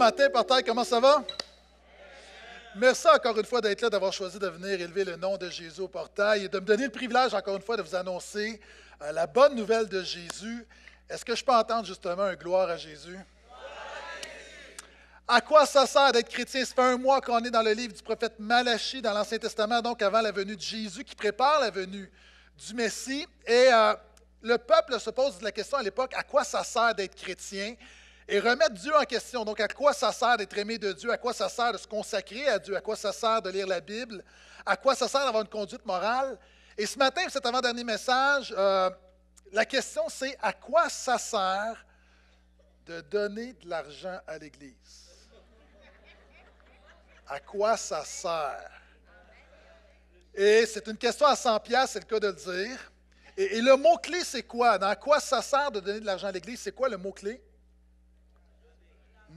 matin, Portail, comment ça va? Merci encore une fois d'être là, d'avoir choisi de venir élever le nom de Jésus au portail et de me donner le privilège encore une fois de vous annoncer euh, la bonne nouvelle de Jésus. Est-ce que je peux entendre justement un gloire à Jésus? À quoi ça sert d'être chrétien? Ça fait un mois qu'on est dans le livre du prophète Malachi dans l'Ancien Testament, donc avant la venue de Jésus, qui prépare la venue du Messie. Et euh, le peuple se pose la question à l'époque, à quoi ça sert d'être chrétien? et remettre Dieu en question. Donc, à quoi ça sert d'être aimé de Dieu? À quoi ça sert de se consacrer à Dieu? À quoi ça sert de lire la Bible? À quoi ça sert d'avoir une conduite morale? Et ce matin, cet avant-dernier message, euh, la question c'est à quoi ça sert de donner de l'argent à l'Église? À quoi ça sert? Et c'est une question à 100 pièces, c'est le cas de le dire. Et, et le mot-clé, c'est quoi? Dans quoi ça sert de donner de l'argent à l'Église? C'est quoi le mot-clé?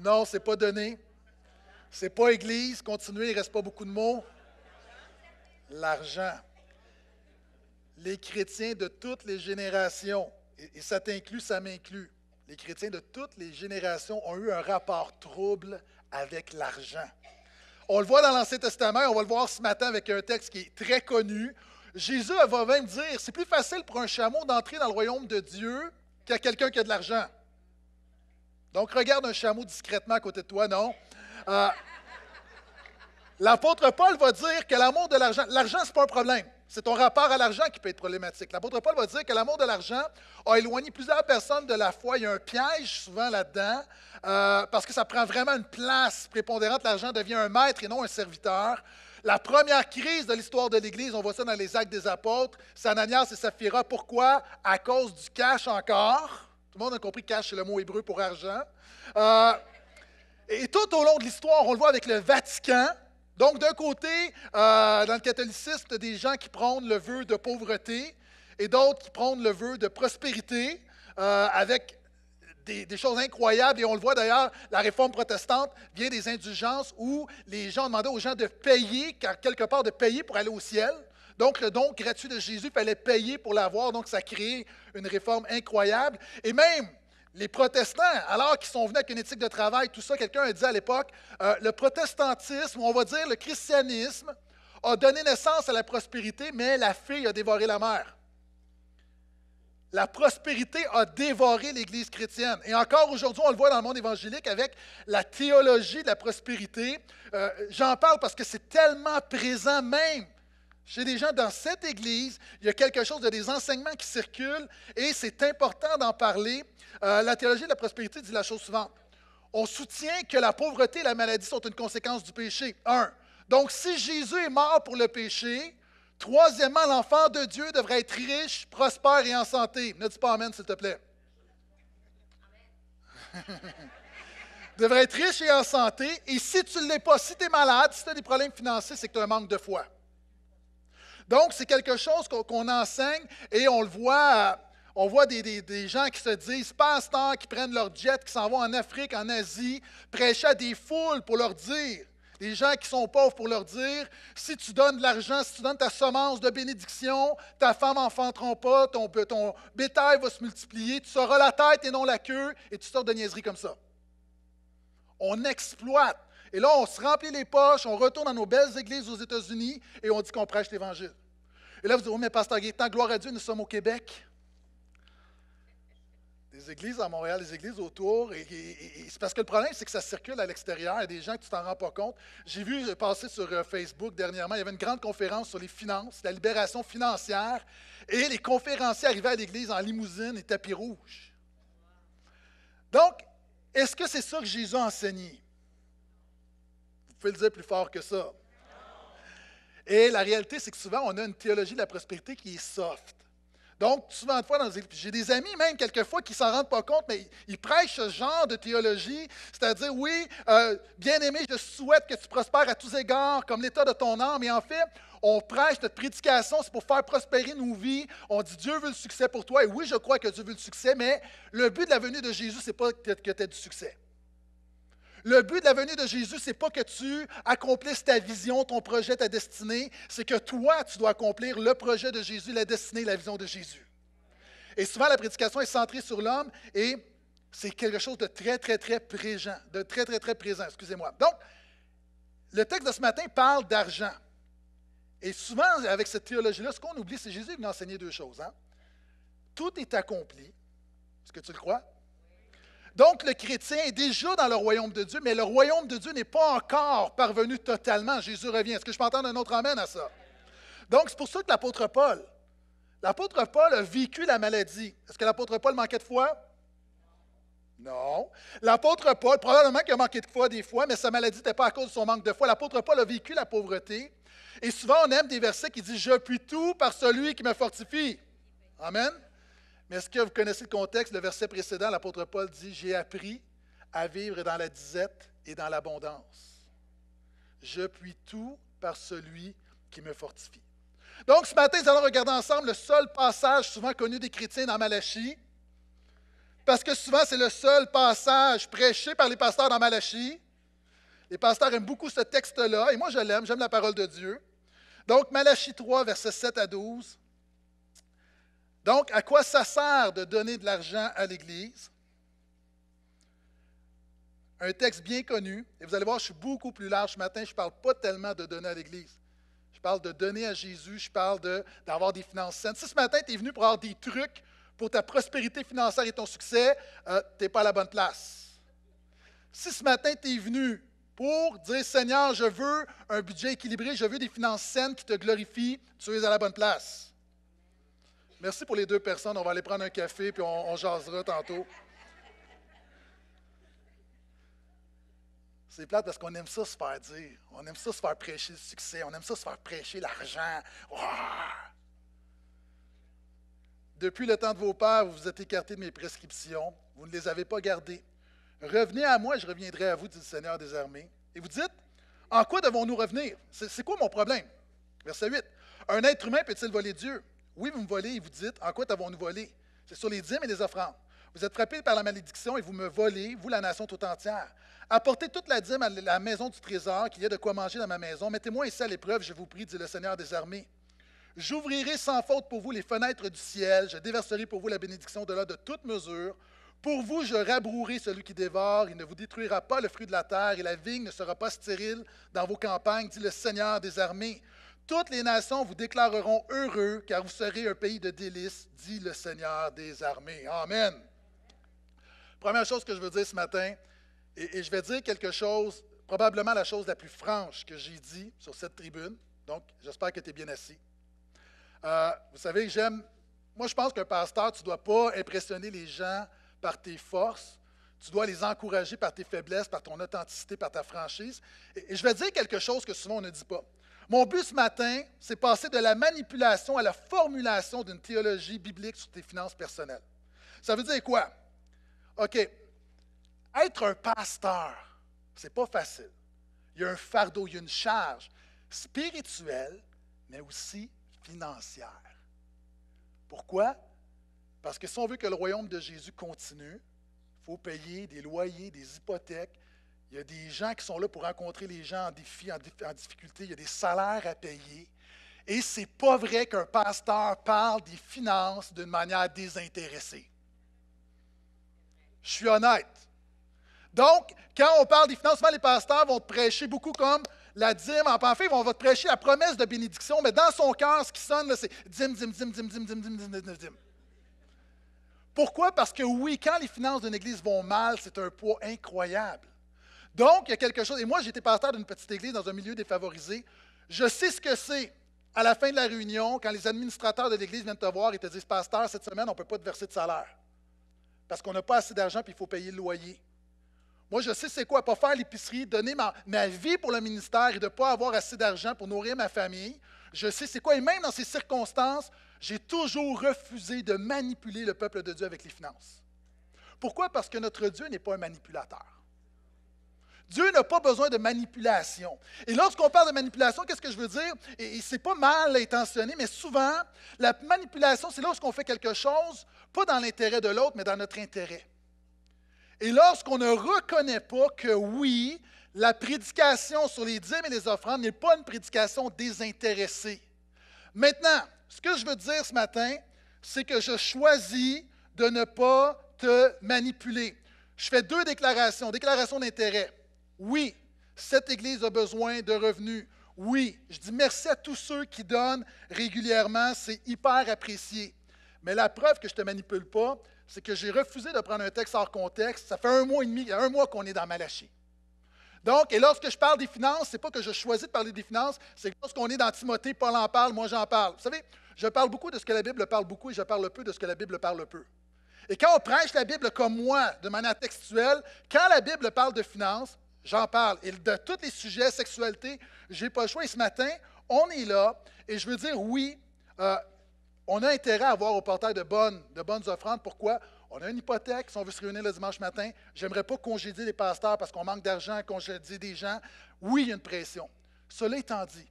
Non, c'est pas donné. C'est pas Église. Continuez, il ne reste pas beaucoup de mots. L'argent. Les chrétiens de toutes les générations, et ça t'inclut, ça m'inclut, les chrétiens de toutes les générations ont eu un rapport trouble avec l'argent. On le voit dans l'Ancien Testament, on va le voir ce matin avec un texte qui est très connu. Jésus va même dire, c'est plus facile pour un chameau d'entrer dans le royaume de Dieu qu'à quelqu'un qui a de l'argent. Donc, regarde un chameau discrètement à côté de toi, non? Euh, l'apôtre Paul va dire que l'amour de l'argent, l'argent, ce n'est pas un problème. C'est ton rapport à l'argent qui peut être problématique. L'apôtre Paul va dire que l'amour de l'argent a éloigné plusieurs personnes de la foi. Il y a un piège souvent là-dedans, euh, parce que ça prend vraiment une place prépondérante. L'argent devient un maître et non un serviteur. La première crise de l'histoire de l'Église, on voit ça dans les actes des apôtres, c'est Ananias et Saphira. Pourquoi? À cause du cash encore. Tout le monde a compris cash, c'est le mot hébreu pour argent. Euh, et tout au long de l'histoire, on le voit avec le Vatican. Donc, d'un côté, euh, dans le catholicisme, des gens qui prônent le vœu de pauvreté et d'autres qui prônent le vœu de prospérité euh, avec des, choses incroyables. Et on le voit d'ailleurs, la réforme protestante vient des indulgences où les gens demandaient aux gens de payer, car quelque part de payer pour aller au ciel. Donc, le don gratuit de Jésus, il fallait payer pour l'avoir, donc ça crée une réforme incroyable. Et même les protestants, alors qu'ils sont venus avec une éthique de travail, tout ça, quelqu'un a dit à l'époque, euh, le protestantisme, on va dire le christianisme, a donné naissance à la prospérité, mais la fille a dévoré la mère. La prospérité a dévoré l'Église chrétienne. Et encore aujourd'hui, on le voit dans le monde évangélique avec la théologie de la prospérité. Euh, j'en parle parce que c'est tellement présent même chez les gens dans cette Église, il y a quelque chose, il y a des enseignements qui circulent et c'est important d'en parler. Euh, la théologie de la prospérité dit la chose suivante. On soutient que la pauvreté et la maladie sont une conséquence du péché. Un. Donc, si Jésus est mort pour le péché, troisièmement, l'enfant de Dieu devrait être riche, prospère et en santé. Ne dis pas Amen, s'il te plaît. devrait être riche et en santé. Et si tu ne l'es pas, si tu es malade, si tu as des problèmes financiers, c'est que tu as un manque de foi. Donc, c'est quelque chose qu'on enseigne et on le voit. Euh, on voit des, gens qui se disent temps qui prennent leur jet, qui s'en vont en Afrique, en Asie, prêcher à des foules pour leur dire, des gens qui sont pauvres pour leur dire, si tu donnes de l'argent, si tu donnes ta semence de bénédiction, ta femme n'enfanteront pas, ton, bétail va se multiplier, tu seras la tête et non la queue, et tu sors de niaiseries comme ça. On exploite et là, on se remplit les poches, on retourne dans nos belles églises aux États-Unis et on dit qu'on prêche l'Évangile. Et là, vous dites, oh, mais Pasteur Gaétan, gloire à Dieu, nous sommes au Québec. Des églises à Montréal, des églises autour. Et, c'est parce que le problème, c'est que ça circule à l'extérieur. Il y a des gens que tu t'en rends pas compte. J'ai vu passer sur euh, Facebook dernièrement, il y avait une grande conférence sur les finances, la libération financière. Et les conférenciers arrivaient à l'église en limousine et tapis rouge. Donc, est-ce que c'est ça que Jésus a enseigné? pouvez le dire plus fort que ça. Et la réalité, c'est que souvent, on a une théologie de la prospérité qui est soft. Donc, souvent de fois, dans j'ai des amis même quelquefois qui s'en rendent pas compte, mais ils prêchent ce genre de théologie, c'est-à-dire, oui, euh, bien-aimé, je souhaite que tu prospères à tous égards, comme l'état de ton âme. Et en fait, on prêche notre prédication, c'est pour faire prospérer nos vies. On dit Dieu veut le succès pour toi. Et oui, je crois que Dieu veut le succès, mais le but de la venue de Jésus, c'est pas que tu aies du succès. Le but de la venue de Jésus, c'est pas que tu accomplisses ta vision, ton projet, ta destinée, c'est que toi, tu dois accomplir le projet de Jésus, la destinée, la vision de Jésus. Et souvent, la prédication est centrée sur l'homme et c'est quelque chose de très, très, très présent, de très, très, très présent, excusez-moi. Donc, le texte de ce matin parle d'argent. Et souvent, avec cette théologie-là, ce qu'on oublie, c'est Jésus qui nous enseigner deux choses. Hein. Tout est accompli. Est-ce que tu le crois? Donc le chrétien est déjà dans le royaume de Dieu, mais le royaume de Dieu n'est pas encore parvenu totalement. Jésus revient. Est-ce que je peux entendre un autre amen à ça? Donc c'est pour ça que l'apôtre Paul, l'apôtre Paul a vécu la maladie. Est-ce que l'apôtre Paul manquait de foi? Non. L'apôtre Paul, probablement qu'il a manqué de foi des fois, mais sa maladie n'était pas à cause de son manque de foi. L'apôtre Paul a vécu la pauvreté. Et souvent, on aime des versets qui disent Je puis tout par celui qui me fortifie. Amen est-ce que vous connaissez le contexte? Le verset précédent, l'apôtre Paul dit J'ai appris à vivre dans la disette et dans l'abondance. Je puis tout par celui qui me fortifie. Donc, ce matin, nous allons regarder ensemble le seul passage souvent connu des chrétiens dans Malachie, parce que souvent, c'est le seul passage prêché par les pasteurs dans Malachie. Les pasteurs aiment beaucoup ce texte-là, et moi, je l'aime, j'aime la parole de Dieu. Donc, Malachie 3, versets 7 à 12. Donc, à quoi ça sert de donner de l'argent à l'Église? Un texte bien connu, et vous allez voir, je suis beaucoup plus large ce matin, je ne parle pas tellement de donner à l'Église. Je parle de donner à Jésus, je parle d'avoir des finances saines. Si ce matin, tu es venu pour avoir des trucs pour ta prospérité financière et ton succès, euh, tu n'es pas à la bonne place. Si ce matin, tu es venu pour dire Seigneur, je veux un budget équilibré, je veux des finances saines qui te glorifient, tu es à la bonne place. Merci pour les deux personnes. On va aller prendre un café puis on, jasera tantôt. C'est plate parce qu'on aime ça se faire dire. On aime ça se faire prêcher le succès. On aime ça se faire prêcher l'argent. Depuis le temps de vos pères, vous vous êtes écarté de mes prescriptions. Vous ne les avez pas gardées. Revenez à moi, je reviendrai à vous, dit le Seigneur des armées. Et vous dites, en quoi devons-nous revenir? C'est quoi mon problème? Verset 8. Un être humain peut-il voler Dieu? Oui, vous me volez et vous dites, en quoi t'avons-nous volé? C'est sur les dîmes et les offrandes. Vous êtes frappés par la malédiction et vous me volez, vous la nation tout entière. Apportez toute la dîme à la maison du trésor, qu'il y ait de quoi manger dans ma maison. Mettez-moi ici à l'épreuve, je vous prie, dit le Seigneur des armées. J'ouvrirai sans faute pour vous les fenêtres du ciel, je déverserai pour vous la bénédiction de là de toute mesure. Pour vous, je rabrouerai celui qui dévore, il ne vous détruira pas le fruit de la terre, et la vigne ne sera pas stérile dans vos campagnes, dit le Seigneur des armées. Toutes les nations vous déclareront heureux, car vous serez un pays de délices, dit le Seigneur des armées. Amen. Première chose que je veux dire ce matin, et, je vais dire quelque chose, probablement la chose la plus franche que j'ai dit sur cette tribune. Donc, j'espère que tu es bien assis. Euh, vous savez, j'aime. Moi, je pense qu'un pasteur, tu ne dois pas impressionner les gens par tes forces. Tu dois les encourager par tes faiblesses, par ton authenticité, par ta franchise. Et, et je vais dire quelque chose que souvent on ne dit pas. Mon but ce matin, c'est passer de la manipulation à la formulation d'une théologie biblique sur tes finances personnelles. Ça veut dire quoi? OK, être un pasteur, c'est pas facile. Il y a un fardeau, il y a une charge spirituelle, mais aussi financière. Pourquoi? Parce que si on veut que le royaume de Jésus continue, il faut payer des loyers, des hypothèques, il y a des gens qui sont là pour rencontrer les gens en en, difficulté. Il y a des salaires à payer. Et c'est pas vrai qu'un pasteur parle des finances d'une manière désintéressée. Je suis honnête. Donc, quand on parle des financements, les pasteurs vont te prêcher beaucoup comme la dîme. En parfait. ils vont te prêcher la promesse de bénédiction, mais dans son cœur, ce qui sonne, c'est dîme, dîme, dîme, dîme, dîme, dîme, dîme, dîme, dîme, dîme. Pourquoi? Parce que oui, quand les finances d'une église vont mal, c'est un poids incroyable. Donc, il y a quelque chose. Et moi, j'étais pasteur d'une petite église dans un milieu défavorisé. Je sais ce que c'est à la fin de la réunion, quand les administrateurs de l'église viennent te voir et te disent Pasteur, cette semaine, on ne peut pas te verser de salaire parce qu'on n'a pas assez d'argent puis il faut payer le loyer. Moi, je sais c'est quoi, pas faire l'épicerie, donner ma, ma, vie pour le ministère et de ne pas avoir assez d'argent pour nourrir ma famille. Je sais c'est quoi. Et même dans ces circonstances, j'ai toujours refusé de manipuler le peuple de Dieu avec les finances. Pourquoi? Parce que notre Dieu n'est pas un manipulateur. Dieu n'a pas besoin de manipulation. Et lorsqu'on parle de manipulation, qu'est-ce que je veux dire? Et, c'est pas mal intentionné, mais souvent, la manipulation, c'est lorsqu'on fait quelque chose, pas dans l'intérêt de l'autre, mais dans notre intérêt. Et lorsqu'on ne reconnaît pas que oui, la prédication sur les dîmes et les offrandes n'est pas une prédication désintéressée. Maintenant, ce que je veux dire ce matin, c'est que je choisis de ne pas te manipuler. Je fais deux déclarations, déclaration d'intérêt. Oui, cette Église a besoin de revenus. Oui, je dis merci à tous ceux qui donnent régulièrement, c'est hyper apprécié. Mais la preuve que je ne te manipule pas, c'est que j'ai refusé de prendre un texte hors contexte. Ça fait un mois et demi, il y a un mois qu'on est dans Malachie. Donc, et lorsque je parle des finances, c'est pas que je choisis de parler des finances, c'est que lorsqu'on est dans Timothée, Paul en parle, moi j'en parle. Vous savez, je parle beaucoup de ce que la Bible parle beaucoup et je parle peu de ce que la Bible parle peu. Et quand on prêche la Bible comme moi, de manière textuelle, quand la Bible parle de finances, J'en parle. Et de tous les sujets, sexualité, n'ai pas le choix. Et ce matin, on est là. Et je veux dire, oui, euh, on a intérêt à avoir au portail de bonnes, offrandes. Pourquoi? On a une hypothèque, si on veut se réunir le dimanche matin, j'aimerais pas congédier les pasteurs parce qu'on manque d'argent, congédier des gens. Oui, il y a une pression. Cela étant dit,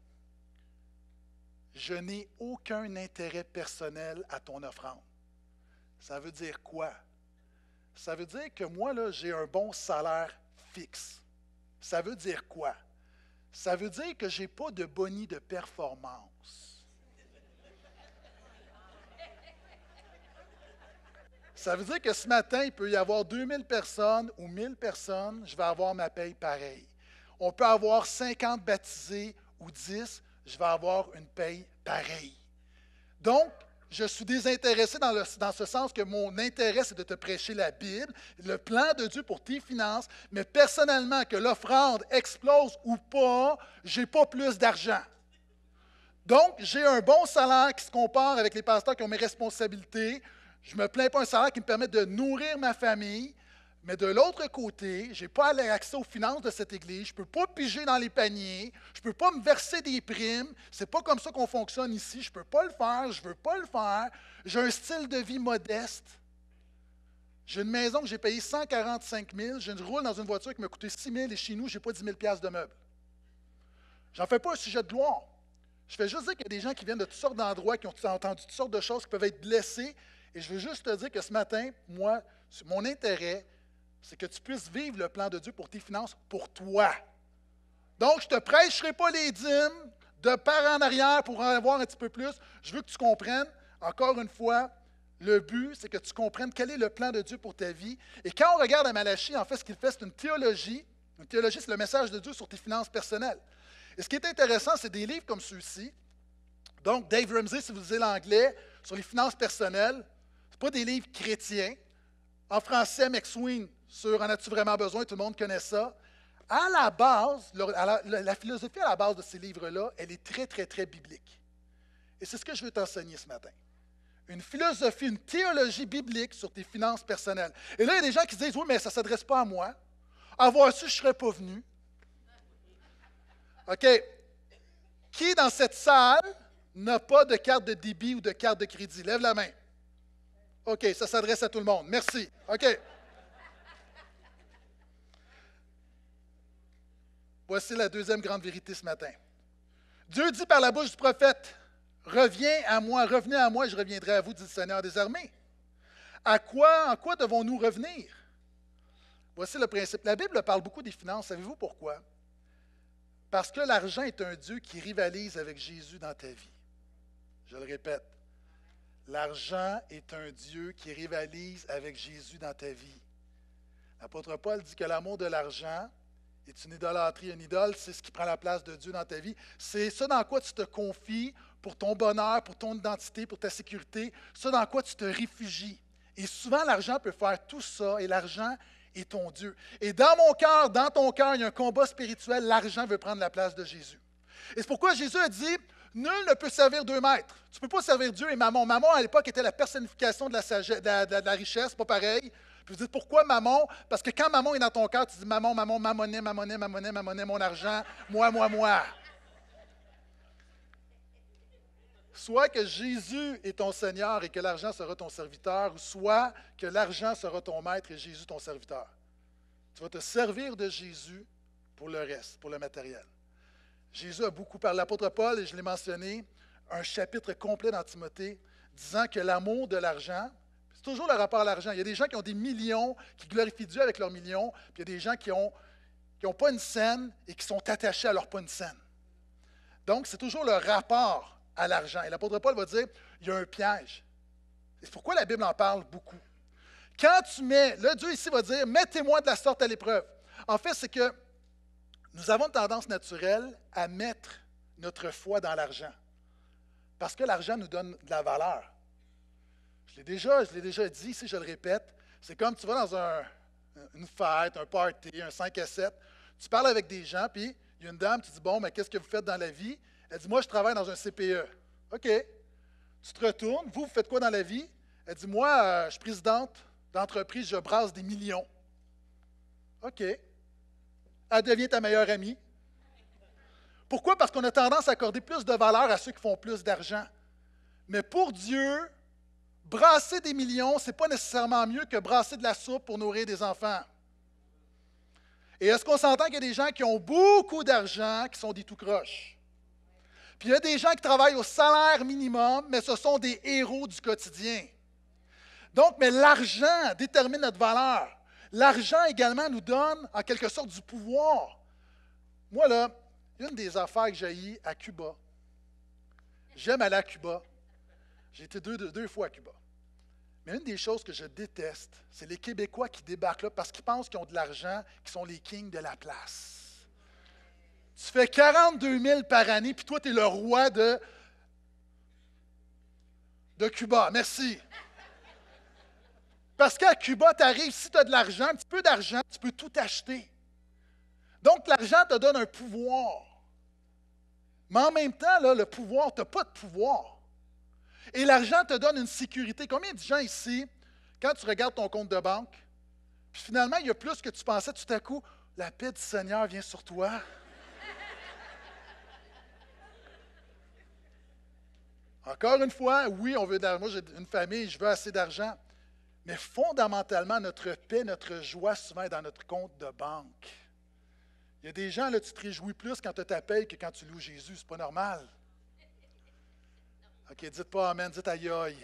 je n'ai aucun intérêt personnel à ton offrande. Ça veut dire quoi? Ça veut dire que moi, là, j'ai un bon salaire fixe. Ça veut dire quoi? Ça veut dire que je n'ai pas de boni de performance. Ça veut dire que ce matin, il peut y avoir 2000 personnes ou 1000 personnes, je vais avoir ma paye pareille. On peut avoir 50 baptisés ou 10, je vais avoir une paye pareille. Donc, je suis désintéressé dans, ce sens que mon intérêt, c'est de te prêcher la Bible, le plan de Dieu pour tes finances, mais personnellement, que l'offrande explose ou pas, j'ai pas plus d'argent. Donc, j'ai un bon salaire qui se compare avec les pasteurs qui ont mes responsabilités. Je ne me plains pas un salaire qui me permet de nourrir ma famille, mais de l'autre côté, je n'ai pas accès aux finances de cette Église, je ne peux pas piger dans les paniers, je ne peux pas me verser des primes, c'est pas comme ça qu'on fonctionne ici, je ne peux pas le faire, je ne veux pas le faire, j'ai un style de vie modeste. J'ai une maison que j'ai payée 145 000, une roule dans une voiture qui m'a coûté 6 000 et chez nous, je n'ai pas 10 000 de meubles. J'en fais pas un sujet de gloire. Je fais juste dire qu'il y a des gens qui viennent de toutes sortes d'endroits, qui ont entendu toutes sortes de choses, qui peuvent être blessés. Et je veux juste te dire que ce matin, moi, mon intérêt, c'est que tu puisses vivre le plan de Dieu pour tes finances, pour toi. Donc, je ne te prêcherai pas les dîmes de part en arrière pour en avoir un petit peu plus. Je veux que tu comprennes, encore une fois, le but, c'est que tu comprennes quel est le plan de Dieu pour ta vie. Et quand on regarde à Malachie, en fait, ce qu'il fait, c'est une théologie. Une théologie, c'est le message de Dieu sur tes finances personnelles. Et ce qui est intéressant, c'est des livres comme celui-ci. Donc, Dave Ramsey, si vous lisez l'anglais, sur les finances personnelles, ce pas des livres chrétiens. En français, Max McSween, sur En as-tu vraiment besoin? Tout le monde connaît ça. À la base, la, philosophie à la base de ces livres-là, elle est très, très, très biblique. Et c'est ce que je veux t'enseigner ce matin. Une philosophie, une théologie biblique sur tes finances personnelles. Et là, il y a des gens qui disent Oui, mais ça ne s'adresse pas à moi. Avoir su, je ne serais pas venu. OK. Qui dans cette salle n'a pas de carte de débit ou de carte de crédit? Lève la main. OK, ça s'adresse à tout le monde. Merci. OK. Voici la deuxième grande vérité ce matin. Dieu dit par la bouche du prophète, Reviens à moi, revenez à moi, je reviendrai à vous, dit le Seigneur des armées. À quoi, en quoi devons-nous revenir? Voici le principe. La Bible parle beaucoup des finances. Savez-vous pourquoi? Parce que l'argent est un Dieu qui rivalise avec Jésus dans ta vie. Je le répète, l'argent est un Dieu qui rivalise avec Jésus dans ta vie. L'apôtre Paul dit que l'amour de l'argent c'est une idolâtrie. Une idole, c'est ce qui prend la place de Dieu dans ta vie. C'est ce dans quoi tu te confies pour ton bonheur, pour ton identité, pour ta sécurité, ce dans quoi tu te réfugies. Et souvent, l'argent peut faire tout ça, et l'argent est ton Dieu. Et dans mon cœur, dans ton cœur, il y a un combat spirituel, l'argent veut prendre la place de Jésus. Et c'est pourquoi Jésus a dit, nul ne peut servir deux maîtres. Tu ne peux pas servir Dieu et maman. Maman, à l'époque, était la personnification de la, de la richesse, pas pareil. Puis vous dites, pourquoi maman? Parce que quand maman est dans ton cœur, tu dis maman, maman, ma monnaie, ma monnaie, mon argent, moi, moi, moi. Soit que Jésus est ton Seigneur et que l'argent sera ton serviteur, soit que l'argent sera ton maître et Jésus ton serviteur. Tu vas te servir de Jésus pour le reste, pour le matériel. Jésus a beaucoup parlé. L'apôtre Paul, et je l'ai mentionné, un chapitre complet dans Timothée, disant que l'amour de l'argent, c'est toujours le rapport à l'argent. Il y a des gens qui ont des millions, qui glorifient Dieu avec leurs millions, puis il y a des gens qui n'ont qui pas une scène et qui sont attachés à leur pas de scène. Donc, c'est toujours le rapport à l'argent. Et l'apôtre Paul va dire, il y a un piège. C'est pourquoi la Bible en parle beaucoup. Quand tu mets, le Dieu ici va dire, mettez-moi de la sorte à l'épreuve. En fait, c'est que nous avons une tendance naturelle à mettre notre foi dans l'argent. Parce que l'argent nous donne de la valeur. Je l'ai déjà, déjà dit, si je le répète, c'est comme tu vas dans une fête, un party, un 5 à 7, tu parles avec des gens, puis il y a une dame, tu dis, bon, mais qu'est-ce que vous faites dans la vie? Elle dit, moi, je travaille dans un CPE. OK. Tu te retournes, vous, vous faites quoi dans la vie? Elle dit, moi, euh, je suis présidente d'entreprise, je brasse des millions. OK. Elle devient ta meilleure amie. Pourquoi? Parce qu'on a tendance à accorder plus de valeur à ceux qui font plus d'argent. Mais pour Dieu, brasser des millions, ce n'est pas nécessairement mieux que brasser de la soupe pour nourrir des enfants. Et est-ce qu'on s'entend qu'il y a des gens qui ont beaucoup d'argent qui sont des tout croches? Puis il y a des gens qui travaillent au salaire minimum, mais ce sont des héros du quotidien. Donc, mais l'argent détermine notre valeur. L'argent également nous donne en quelque sorte du pouvoir. Moi, là, une des affaires que j'ai à Cuba, j'aime aller à Cuba. J'ai été deux, fois à Cuba. Mais une des choses que je déteste, c'est les Québécois qui débarquent là parce qu'ils pensent qu'ils ont de l'argent, qu'ils sont les kings de la place. Tu fais 42 000 par année, puis toi, tu es le roi de, de Cuba. Merci. Parce qu'à Cuba, tu arrives, si tu as de l'argent, un petit peu d'argent, tu peux tout acheter. Donc, l'argent te donne un pouvoir. Mais en même temps, là, le pouvoir, tu n'as pas de pouvoir. Et l'argent te donne une sécurité. Combien de gens ici, quand tu regardes ton compte de banque, puis finalement, il y a plus que tu pensais tout à coup, la paix du Seigneur vient sur toi. Encore une fois, oui, on veut Moi, j'ai une famille, je veux assez d'argent. Mais fondamentalement, notre paix, notre joie, souvent est dans notre compte de banque. Il y a des gens, là, tu te réjouis plus quand tu t'appelles que quand tu loues Jésus. C'est pas normal. OK, dites pas Amen, dites aïe aïe.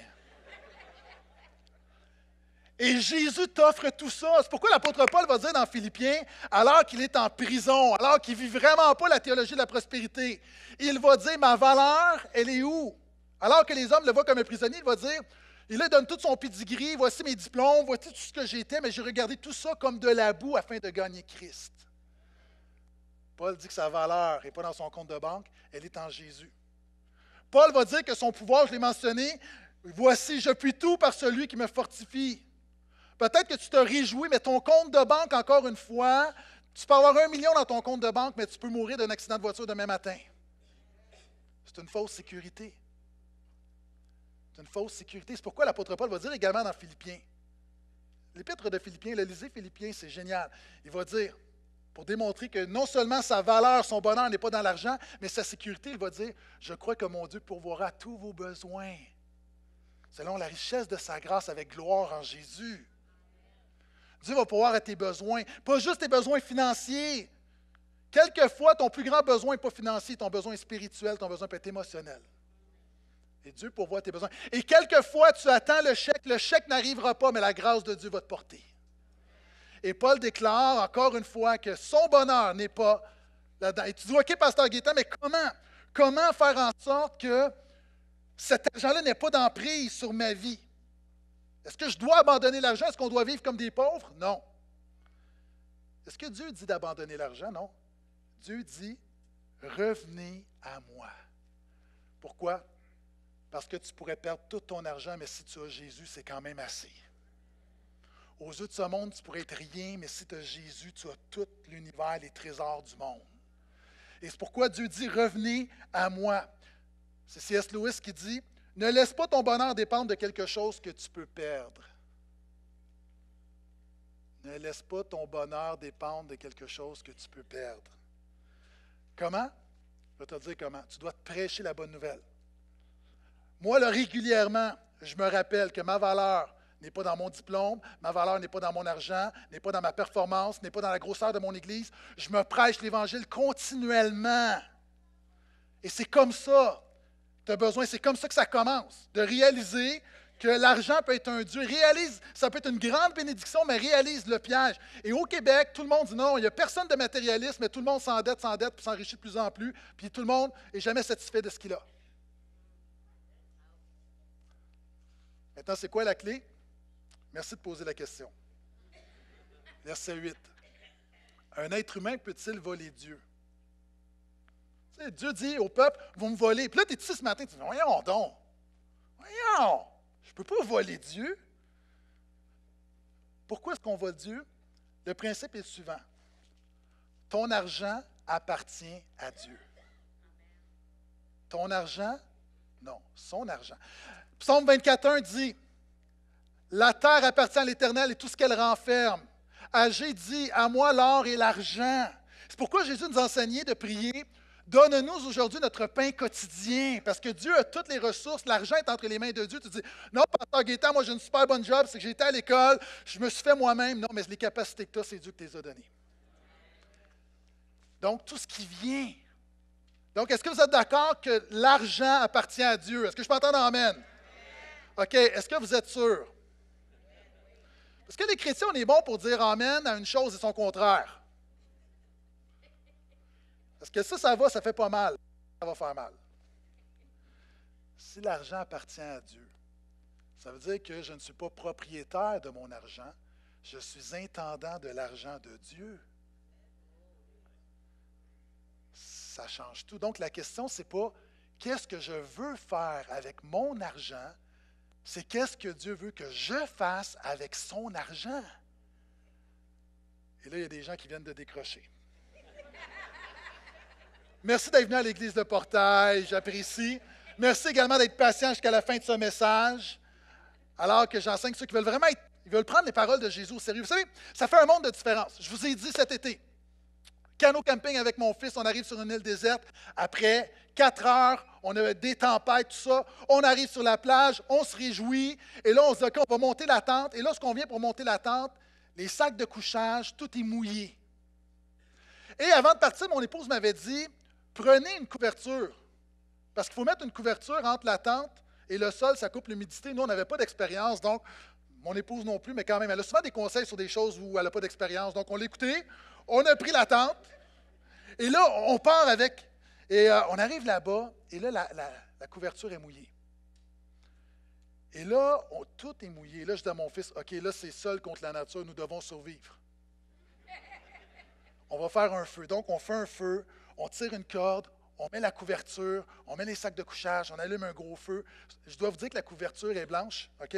Et Jésus t'offre tout ça. C'est pourquoi l'apôtre Paul va dire dans Philippiens, alors qu'il est en prison, alors qu'il ne vit vraiment pas la théologie de la prospérité, il va dire, ma valeur, elle est où? Alors que les hommes le voient comme un prisonnier, il va dire, il lui donne tout son pedigree, voici mes diplômes, voici tout ce que j'étais, mais j'ai regardé tout ça comme de la boue afin de gagner Christ. Paul dit que sa valeur n'est pas dans son compte de banque, elle est en Jésus. Paul va dire que son pouvoir, je l'ai mentionné, voici, je puis tout par celui qui me fortifie. Peut-être que tu te réjouis, mais ton compte de banque, encore une fois, tu peux avoir un million dans ton compte de banque, mais tu peux mourir d'un accident de voiture demain matin. C'est une fausse sécurité. C'est une fausse sécurité. C'est pourquoi l'apôtre Paul va dire également dans Philippiens. L'épître de Philippiens, le lisez Philippiens, c'est génial. Il va dire pour démontrer que non seulement sa valeur, son bonheur n'est pas dans l'argent, mais sa sécurité, il va dire, je crois que mon Dieu pourvoira tous vos besoins, selon la richesse de sa grâce avec gloire en Jésus. Dieu va pourvoir à tes besoins, pas juste tes besoins financiers. Quelquefois, ton plus grand besoin n'est pas financier, ton besoin est spirituel, ton besoin peut être émotionnel. Et Dieu pourvoit tes besoins. Et quelquefois, tu attends le chèque, le chèque n'arrivera pas, mais la grâce de Dieu va te porter. Et Paul déclare encore une fois que son bonheur n'est pas là-dedans. Et tu dis, OK, pasteur Guétin, mais comment? Comment faire en sorte que cet argent-là n'ait pas d'emprise sur ma vie? Est-ce que je dois abandonner l'argent? Est-ce qu'on doit vivre comme des pauvres? Non. Est-ce que Dieu dit d'abandonner l'argent? Non. Dieu dit, revenez à moi. Pourquoi? Parce que tu pourrais perdre tout ton argent, mais si tu as Jésus, c'est quand même assez. Aux yeux de ce monde, tu pourrais être rien, mais si tu as Jésus, tu as tout l'univers, les trésors du monde. Et c'est pourquoi Dieu dit Revenez à moi. C'est C.S. Lewis qui dit Ne laisse pas ton bonheur dépendre de quelque chose que tu peux perdre. Ne laisse pas ton bonheur dépendre de quelque chose que tu peux perdre. Comment Je vais te dire comment. Tu dois te prêcher la bonne nouvelle. Moi, régulièrement, je me rappelle que ma valeur, n'est pas dans mon diplôme, ma valeur n'est pas dans mon argent, n'est pas dans ma performance, n'est pas dans la grosseur de mon Église. Je me prêche l'Évangile continuellement. Et c'est comme ça tu as besoin, c'est comme ça que ça commence, de réaliser que l'argent peut être un Dieu. Réalise, ça peut être une grande bénédiction, mais réalise le piège. Et au Québec, tout le monde dit non, il n'y a personne de matérialisme, mais tout le monde s'endette, s'endette, puis s'enrichit de plus en plus, puis tout le monde n'est jamais satisfait de ce qu'il a. Maintenant, c'est quoi la clé? Merci de poser la question. Verset 8. Un être humain peut-il voler Dieu? Dieu dit au peuple, vous me volez. Puis là, tu es ce matin, tu dis, voyons donc. Voyons, je ne peux pas voler Dieu. Pourquoi est-ce qu'on vole Dieu? Le principe est le suivant. Ton argent appartient à Dieu. Ton argent? Non, son argent. Psaume 24.1 dit, la terre appartient à l'Éternel et tout ce qu'elle renferme. J'ai dit, à moi l'or et l'argent. C'est pourquoi Jésus nous enseignait de prier, donne-nous aujourd'hui notre pain quotidien, parce que Dieu a toutes les ressources, l'argent est entre les mains de Dieu. Tu dis, non, pasteur Gaétan, moi j'ai une super bonne job, c'est que j'étais à l'école, je me suis fait moi-même. Non, mais les capacités que tu as, c'est Dieu qui les a données. Donc, tout ce qui vient. Donc, est-ce que vous êtes d'accord que l'argent appartient à Dieu? Est-ce que je peux entendre Amen? OK, est-ce que vous êtes sûr? Est-ce que les chrétiens, on est bon pour dire Amen à une chose et son contraire. Parce que ça, ça va, ça fait pas mal. Ça va faire mal. Si l'argent appartient à Dieu, ça veut dire que je ne suis pas propriétaire de mon argent, je suis intendant de l'argent de Dieu. Ça change tout. Donc la question, c'est pas qu'est-ce que je veux faire avec mon argent, c'est qu'est-ce que Dieu veut que je fasse avec son argent. Et là, il y a des gens qui viennent de décrocher. Merci d'être venu à l'église de Portail, j'apprécie. Merci également d'être patient jusqu'à la fin de ce message, alors que j'enseigne ceux qui veulent vraiment être, ils veulent prendre les paroles de Jésus au sérieux. Vous savez, ça fait un monde de différence. Je vous ai dit cet été, canot camping avec mon fils, on arrive sur une île déserte. Après Quatre heures, on avait des tempêtes, tout ça. On arrive sur la plage, on se réjouit, et là, on se dit, OK, on va monter la tente. Et lorsqu'on vient pour monter la tente, les sacs de couchage, tout est mouillé. Et avant de partir, mon épouse m'avait dit, prenez une couverture, parce qu'il faut mettre une couverture entre la tente et le sol, ça coupe l'humidité. Nous, on n'avait pas d'expérience, donc mon épouse non plus, mais quand même, elle a souvent des conseils sur des choses où elle n'a pas d'expérience. Donc, on l'écoutait, on a pris la tente, et là, on part avec et euh, on arrive là-bas, et là, la, couverture est mouillée. Et là, tout est mouillé. Là, je dis à mon fils, OK, là, c'est seul contre la nature, nous devons survivre. On va faire un feu. Donc, on fait un feu, on tire une corde, on met la couverture, on met les sacs de couchage, on allume un gros feu. Je dois vous dire que la couverture est blanche, OK?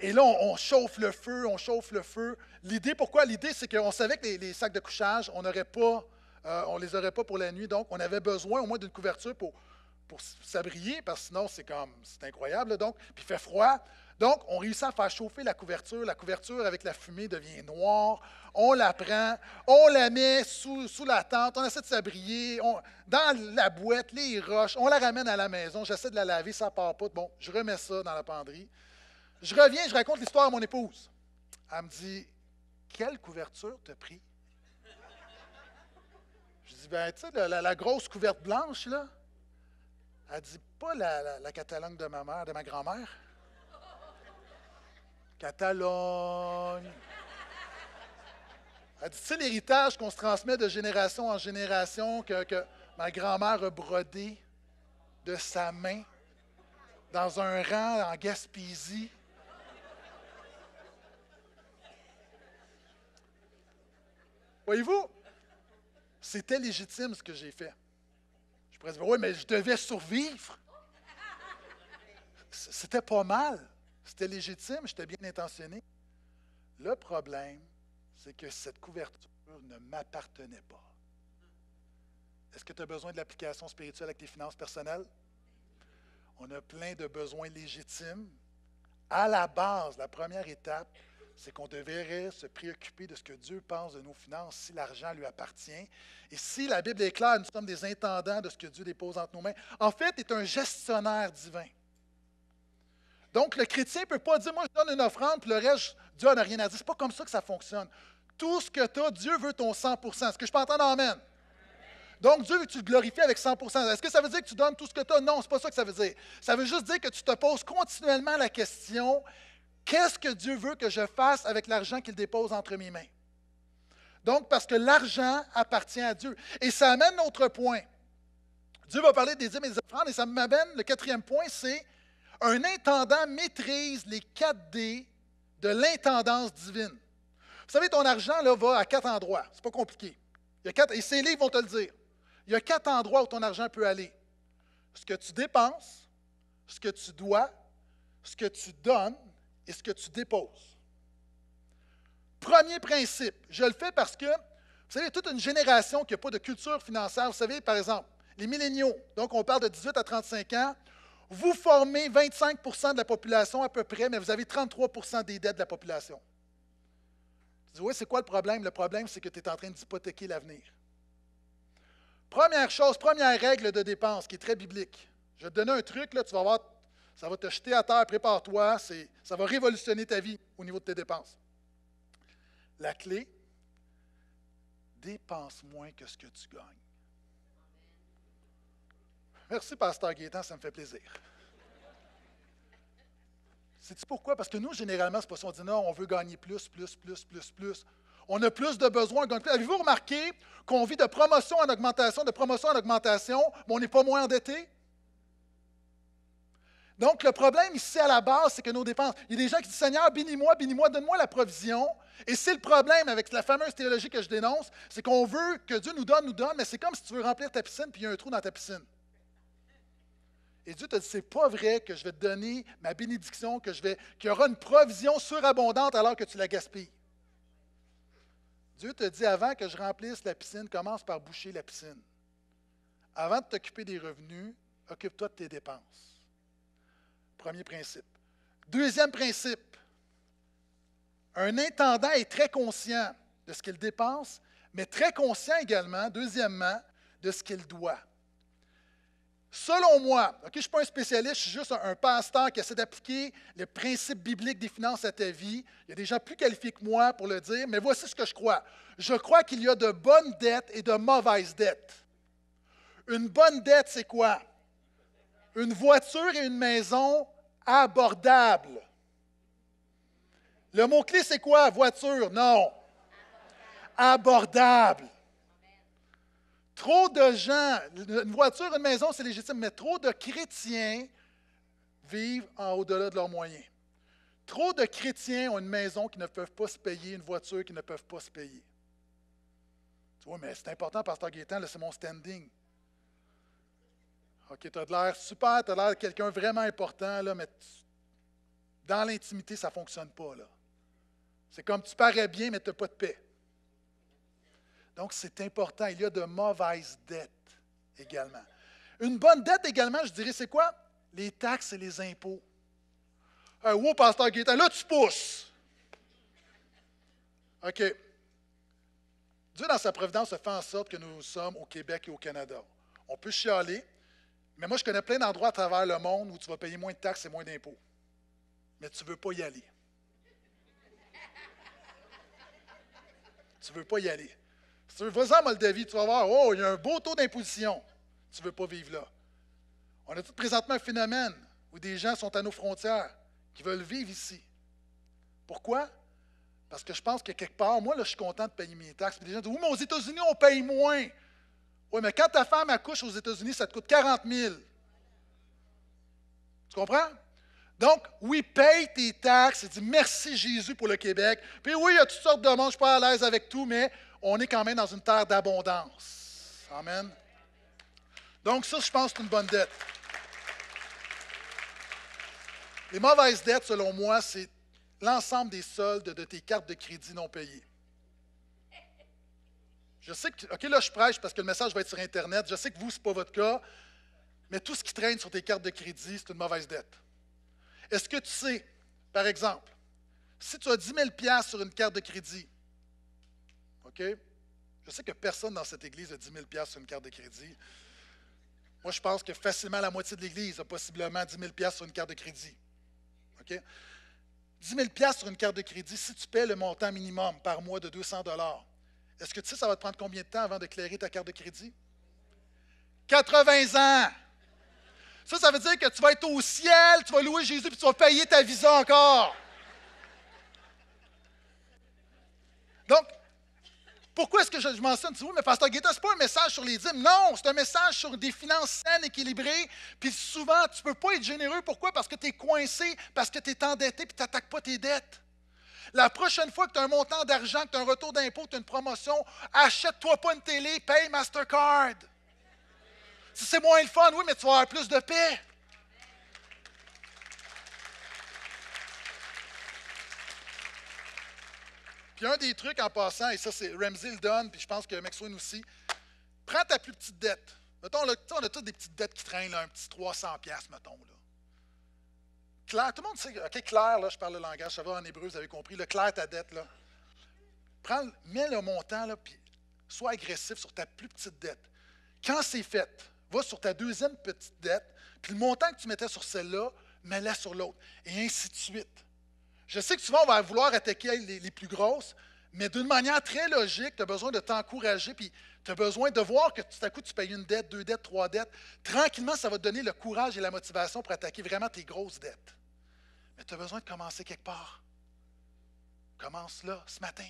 Et, là, on, chauffe le feu, on chauffe le feu. L'idée, pourquoi? L'idée, c'est qu'on savait que les sacs de couchage, on n'aurait pas euh, on ne les aurait pas pour la nuit. Donc, on avait besoin au moins d'une couverture pour, pour s'abrier, parce que sinon, c'est comme, c'est incroyable. Donc, puis il fait froid. Donc, on réussit à faire chauffer la couverture. La couverture avec la fumée devient noire. On la prend, on la met sous, sous la tente, on essaie de s'abrier, dans la boîte, les roches, on la ramène à la maison, j'essaie de la laver, ça part pas. Bon, je remets ça dans la penderie. Je reviens, je raconte l'histoire à mon épouse. Elle me dit Quelle couverture t'as pris dit, ben, tu sais, la, grosse couverte blanche, là, elle dit pas la, la de ma mère, de ma grand-mère. Catalogne. Elle dit, tu l'héritage qu'on se transmet de génération en génération, que, que ma grand-mère a brodé de sa main dans un rang en Gaspésie. Voyez-vous, c'était légitime ce que j'ai fait. Je pourrais dire, oui, mais je devais survivre. C'était pas mal. C'était légitime, j'étais bien intentionné. Le problème, c'est que cette couverture ne m'appartenait pas. Est-ce que tu as besoin de l'application spirituelle avec tes finances personnelles? On a plein de besoins légitimes. À la base, la première étape, c'est qu'on devrait se préoccuper de ce que Dieu pense de nos finances si l'argent lui appartient. Et si la Bible est claire, nous sommes des intendants de ce que Dieu dépose entre nos mains. En fait, est un gestionnaire divin. Donc, le chrétien ne peut pas dire, moi, je donne une offrande, puis le reste, Dieu n'a rien à dire. Ce n'est pas comme ça que ça fonctionne. Tout ce que tu as, Dieu veut ton 100 Est-ce que je peux entendre Amen? Donc, Dieu veut que tu le glorifies avec 100 Est-ce que ça veut dire que tu donnes tout ce que tu as? Non, ce n'est pas ça que ça veut dire. Ça veut juste dire que tu te poses continuellement la question Qu'est-ce que Dieu veut que je fasse avec l'argent qu'il dépose entre mes mains? Donc, parce que l'argent appartient à Dieu. Et ça amène notre point. Dieu va parler des dîmes et des offrandes, et ça m'amène, le quatrième point, c'est un intendant maîtrise les quatre D de l'intendance divine. Vous savez, ton argent là, va à quatre endroits. C'est pas compliqué. Il y quatre, et ces livres vont te le dire. Il y a quatre endroits où ton argent peut aller. Ce que tu dépenses, ce que tu dois, ce que tu donnes et ce que tu déposes. Premier principe, je le fais parce que, vous savez, toute une génération qui n'a pas de culture financière, vous savez, par exemple, les milléniaux, donc on parle de 18 à 35 ans, vous formez 25 de la population à peu près, mais vous avez 33 des dettes de la population. vous dis, oui, c'est quoi le problème? Le problème, c'est que tu es en train d'hypothéquer l'avenir. Première chose, première règle de dépense qui est très biblique. Je vais te donner un truc, là, tu vas avoir ça va te jeter à terre, prépare-toi, ça va révolutionner ta vie au niveau de tes dépenses. La clé, dépense moins que ce que tu gagnes. Merci, Pasteur Gaétan, ça me fait plaisir. Sais-tu pourquoi? Parce que nous, généralement, c'est pas ça. On dit non, on veut gagner plus, plus, plus, plus, plus. On a plus de besoins, plus. Avez-vous remarqué qu'on vit de promotion en augmentation, de promotion en augmentation, mais on n'est pas moins endetté? Donc, le problème ici à la base, c'est que nos dépenses. Il y a des gens qui disent Seigneur, bénis-moi, bénis-moi, donne-moi la provision. Et c'est le problème avec la fameuse théologie que je dénonce c'est qu'on veut que Dieu nous donne, nous donne, mais c'est comme si tu veux remplir ta piscine puis il y a un trou dans ta piscine. Et Dieu te dit, c'est pas vrai que je vais te donner ma bénédiction, que je vais, qu'il y aura une provision surabondante alors que tu la gaspilles. Dieu te dit, avant que je remplisse la piscine, commence par boucher la piscine. Avant de t'occuper des revenus, occupe-toi de tes dépenses. Premier principe. Deuxième principe, un intendant est très conscient de ce qu'il dépense, mais très conscient également, deuxièmement, de ce qu'il doit. Selon moi, je ne suis pas un spécialiste, je suis juste un, pasteur qui essaie d'appliquer les principes bibliques des finances à ta vie. Il y a des gens plus qualifiés que moi pour le dire, mais voici ce que je crois. Je crois qu'il y a de bonnes dettes et de mauvaises dettes. Une bonne dette, c'est quoi? une voiture et une maison abordables. Le mot-clé, c'est quoi? Voiture? Non. Abordable. Trop de gens, une voiture, une maison, c'est légitime, mais trop de chrétiens vivent en au-delà de leurs moyens. Trop de chrétiens ont une maison qui ne peuvent pas se payer, une voiture qui ne peuvent pas se payer. Tu vois, mais c'est important, Pasteur Gaétan, c'est mon standing. OK, tu as l'air super, tu as l'air de quelqu'un vraiment important, là, mais dans l'intimité, ça ne fonctionne pas. C'est comme tu parais bien, mais tu n'as pas de paix. Donc, c'est important. Il y a de mauvaises dettes également. Une bonne dette également, je dirais, c'est quoi? Les taxes et les impôts. Un euh, wow, pasteur Guetta, là, tu pousses. OK. Dieu, dans sa providence, fait en sorte que nous sommes au Québec et au Canada. On peut chialer, mais moi, je connais plein d'endroits à travers le monde où tu vas payer moins de taxes et moins d'impôts. Mais tu ne veux pas y aller. tu ne veux pas y aller. Si tu veux, vas en Moldavie, tu vas voir, oh, il y a un beau taux d'imposition. Tu ne veux pas vivre là. On a tout présentement un phénomène où des gens sont à nos frontières, qui veulent vivre ici. Pourquoi? Parce que je pense que quelque part, moi, je suis content de payer mes taxes. Mais des gens disent, oui, mais aux États-Unis, on paye moins. Oui, mais quand ta femme accouche aux États-Unis, ça te coûte 40 000. Tu comprends? Donc, oui, paye tes taxes. et Dis merci Jésus pour le Québec. Puis oui, il y a toutes sortes de monde, je ne suis pas à l'aise avec tout, mais on est quand même dans une terre d'abondance. Amen. Donc, ça, je pense que c'est une bonne dette. Les mauvaises dettes, selon moi, c'est l'ensemble des soldes de tes cartes de crédit non payées. Je sais que, OK, là, je prêche parce que le message va être sur Internet. Je sais que vous, ce n'est pas votre cas. Mais tout ce qui traîne sur tes cartes de crédit, c'est une mauvaise dette. Est-ce que tu sais, par exemple, si tu as 10 000 sur une carte de crédit, OK? Je sais que personne dans cette église a 10 000 sur une carte de crédit. Moi, je pense que facilement la moitié de l'église a possiblement 10 000 sur une carte de crédit. OK? 10 000 sur une carte de crédit, si tu paies le montant minimum par mois de 200 est-ce que tu sais, ça va te prendre combien de temps avant d'éclairer ta carte de crédit? 80 ans! Ça, ça veut dire que tu vas être au ciel, tu vas louer Jésus, puis tu vas payer ta visa encore. Donc, pourquoi est-ce que je, je mentionne? Tu dis, mais Pasteur Guetta, ce n'est pas un message sur les dîmes. Non, c'est un message sur des finances saines, équilibrées. Puis souvent, tu ne peux pas être généreux. Pourquoi? Parce que tu es coincé, parce que tu es endetté, puis tu n'attaques pas tes dettes. La prochaine fois que tu as un montant d'argent, que tu as un retour d'impôt, que tu as une promotion, achète-toi pas une télé, paye Mastercard. Si c'est moins le fun, oui, mais tu vas avoir plus de paix. Puis un des trucs en passant, et ça, c'est Ramsey le donne, puis je pense que Maxwell aussi, prends ta plus petite dette. Mettons, là, on a toutes des petites dettes qui traînent, un petit 300$, mettons. Là tout le monde sait, OK, clair, là, je parle le langage, ça va en hébreu, vous avez compris, le clair ta dette, là. Prends, mets le montant, là, puis sois agressif sur ta plus petite dette. Quand c'est fait, va sur ta deuxième petite dette, puis le montant que tu mettais sur celle-là, mets-la sur l'autre, et ainsi de suite. Je sais que souvent, on va vouloir attaquer les, plus grosses, mais d'une manière très logique, tu as besoin de t'encourager, puis tu as besoin de voir que tout à coup, tu payes une dette, deux dettes, trois dettes. Tranquillement, ça va te donner le courage et la motivation pour attaquer vraiment tes grosses dettes. Mais tu as besoin de commencer quelque part. Commence là, ce matin.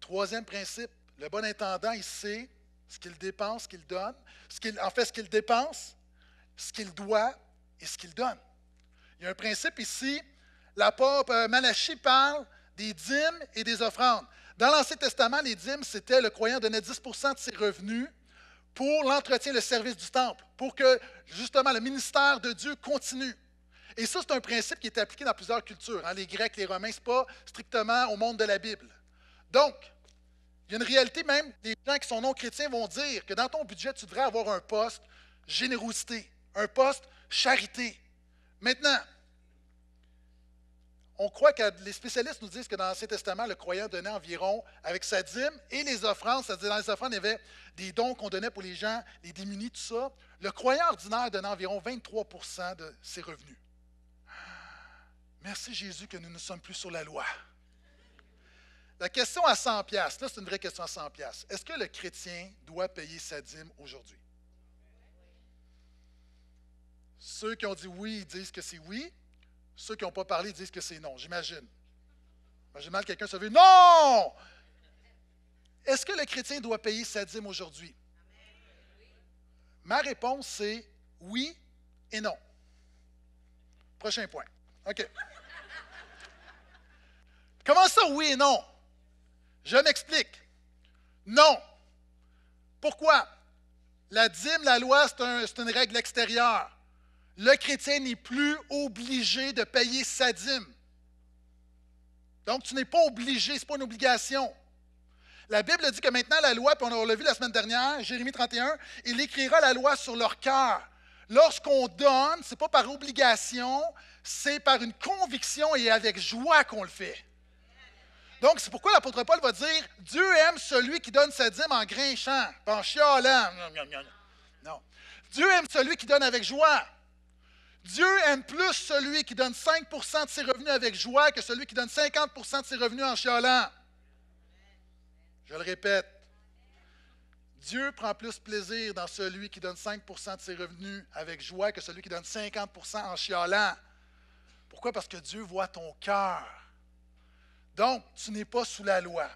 Troisième principe, le bon intendant, il sait ce qu'il dépense, ce qu'il donne, ce qu'il, en fait, ce qu'il dépense, ce qu'il doit et ce qu'il donne. Il y a un principe ici, la Pope euh, Malachie parle des dîmes et des offrandes. Dans l'Ancien Testament, les dîmes, c'était le croyant donnait 10 de ses revenus pour l'entretien, le service du temple, pour que justement le ministère de Dieu continue. Et ça, c'est un principe qui est appliqué dans plusieurs cultures. Hein, les Grecs, les Romains, ce n'est pas strictement au monde de la Bible. Donc, il y a une réalité même, des gens qui sont non chrétiens vont dire que dans ton budget, tu devrais avoir un poste générosité, un poste charité. Maintenant, on croit que les spécialistes nous disent que dans l'Ancien Testament, le croyant donnait environ, avec sa dîme et les offrandes, c'est-à-dire dans les offrandes, il y avait des dons qu'on donnait pour les gens, les démunis, tout ça. Le croyant ordinaire donnait environ 23 de ses revenus. Merci Jésus que nous ne sommes plus sur la loi. La question à 100 là c'est une vraie question à 100 Est-ce que le chrétien doit payer sa dîme aujourd'hui? Ceux qui ont dit oui disent que c'est oui. Ceux qui n'ont pas parlé disent que c'est non, j'imagine. J'ai mal quelqu'un se veut Non! Est-ce que le chrétien doit payer sa dîme aujourd'hui? Ma réponse, c'est oui et non. Prochain point. OK. Comment ça, oui et non? Je m'explique. Non. Pourquoi? La dîme, la loi, c'est une règle extérieure. Le chrétien n'est plus obligé de payer sa dîme. Donc, tu n'es pas obligé, ce n'est pas une obligation. La Bible dit que maintenant la loi, puis on l'a vu la semaine dernière, Jérémie 31, il écrira la loi sur leur cœur. Lorsqu'on donne, ce n'est pas par obligation, c'est par une conviction et avec joie qu'on le fait. Donc, c'est pourquoi l'apôtre Paul va dire Dieu aime celui qui donne sa dîme en grinchant, en chialant. Non. Dieu aime celui qui donne avec joie. Dieu aime plus celui qui donne 5 de ses revenus avec joie que celui qui donne 50 de ses revenus en chialant. Je le répète. Dieu prend plus plaisir dans celui qui donne 5 de ses revenus avec joie que celui qui donne 50 en chialant. Pourquoi? Parce que Dieu voit ton cœur. Donc, tu n'es pas sous la loi.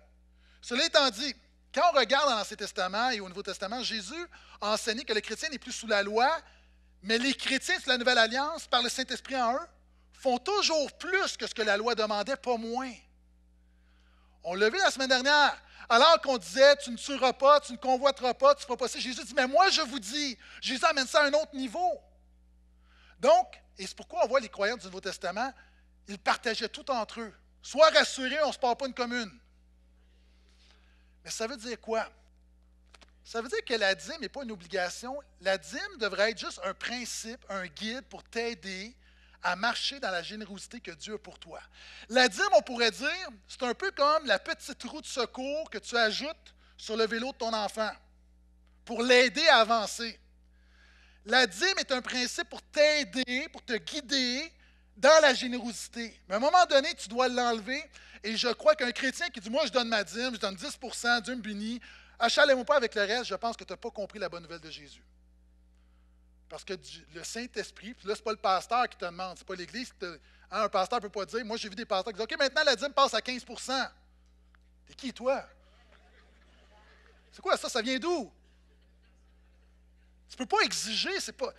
Cela étant dit, quand on regarde dans l'Ancien Testament et au Nouveau Testament, Jésus a que le chrétien n'est plus sous la loi, mais les chrétiens c'est la Nouvelle Alliance, par le Saint-Esprit en eux, font toujours plus que ce que la loi demandait, pas moins. On l'a vu la semaine dernière. Alors qu'on disait, tu ne tueras pas, tu ne convoiteras pas, tu ne feras pas ça, Jésus dit, mais moi je vous dis, Jésus amène ça à un autre niveau. Donc, et c'est pourquoi on voit les croyants du Nouveau Testament, ils partageaient tout entre eux. Sois rassuré, on ne se parle pas une commune. Mais ça veut dire quoi? Ça veut dire que la dîme n'est pas une obligation. La dîme devrait être juste un principe, un guide pour t'aider à marcher dans la générosité que Dieu a pour toi. La dîme, on pourrait dire, c'est un peu comme la petite roue de secours que tu ajoutes sur le vélo de ton enfant pour l'aider à avancer. La dîme est un principe pour t'aider, pour te guider dans la générosité. Mais à un moment donné, tu dois l'enlever. Et je crois qu'un chrétien qui dit Moi, je donne ma dîme, je donne 10 Dieu me bénit, achalez-moi pas avec le reste, je pense que tu n'as pas compris la bonne nouvelle de Jésus. Parce que le Saint-Esprit, puis là, ce pas le pasteur qui te demande, c'est pas l'Église hein, un pasteur ne peut pas dire. Moi, j'ai vu des pasteurs qui disent OK, maintenant la dîme passe à 15 T'es qui, toi? C'est quoi ça? Ça vient d'où? Tu ne peux pas exiger, ce n'est pas,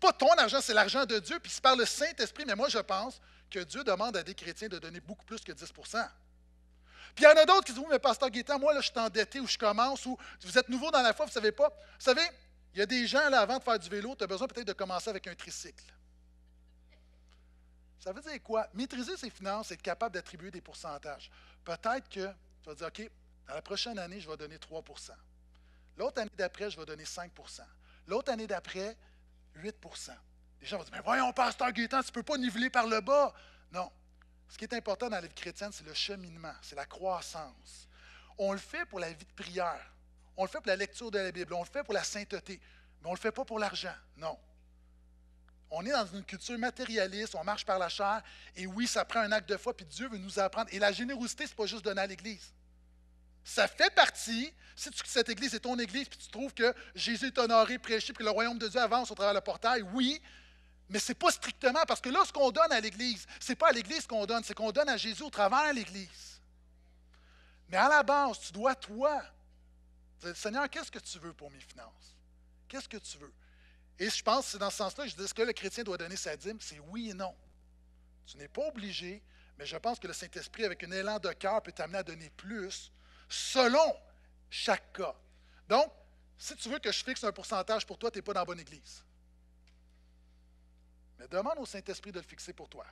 pas ton argent, c'est l'argent de Dieu, puis c'est par le Saint-Esprit. Mais moi, je pense que Dieu demande à des chrétiens de donner beaucoup plus que 10 Puis il y en a d'autres qui disent Oui, mais Pasteur Guétan, moi, là, je suis endetté ou je commence, ou vous êtes nouveau dans la foi, vous ne savez pas. Vous savez, il y a des gens, là, avant de faire du vélo, tu as besoin peut-être de commencer avec un tricycle. Ça veut dire quoi? Maîtriser ses finances, être capable d'attribuer des pourcentages. Peut-être que tu vas dire, OK, dans la prochaine année, je vais donner 3 L'autre année d'après, je vais donner 5 L'autre année d'après, 8 Les gens vont dire Mais voyons, pasteur Gaétan, tu ne peux pas niveler par le bas. Non. Ce qui est important dans la vie chrétienne, c'est le cheminement, c'est la croissance. On le fait pour la vie de prière, on le fait pour la lecture de la Bible, on le fait pour la sainteté, mais on ne le fait pas pour l'argent. Non. On est dans une culture matérialiste, on marche par la chair, et oui, ça prend un acte de foi, puis Dieu veut nous apprendre. Et la générosité, ce n'est pas juste donner à l'Église. Ça fait partie. Si tu, cette église est ton église, puis tu trouves que Jésus est honoré, prêché, puis le royaume de Dieu avance au travers le portail, oui, mais ce n'est pas strictement, parce que là, ce qu'on donne à l'Église, ce n'est pas à l'Église qu'on donne, c'est qu'on donne à Jésus au travers de l'Église. Mais à la base, tu dois, toi, dire, Seigneur, qu'est-ce que tu veux pour mes finances? Qu'est-ce que tu veux? Et je pense que c'est dans ce sens-là, que je dis, que le chrétien doit donner sa dîme? C'est oui et non. Tu n'es pas obligé, mais je pense que le Saint-Esprit, avec un élan de cœur, peut t'amener à donner plus selon chaque cas. Donc, si tu veux que je fixe un pourcentage pour toi, tu n'es pas dans la bonne église. Mais demande au Saint-Esprit de le fixer pour toi.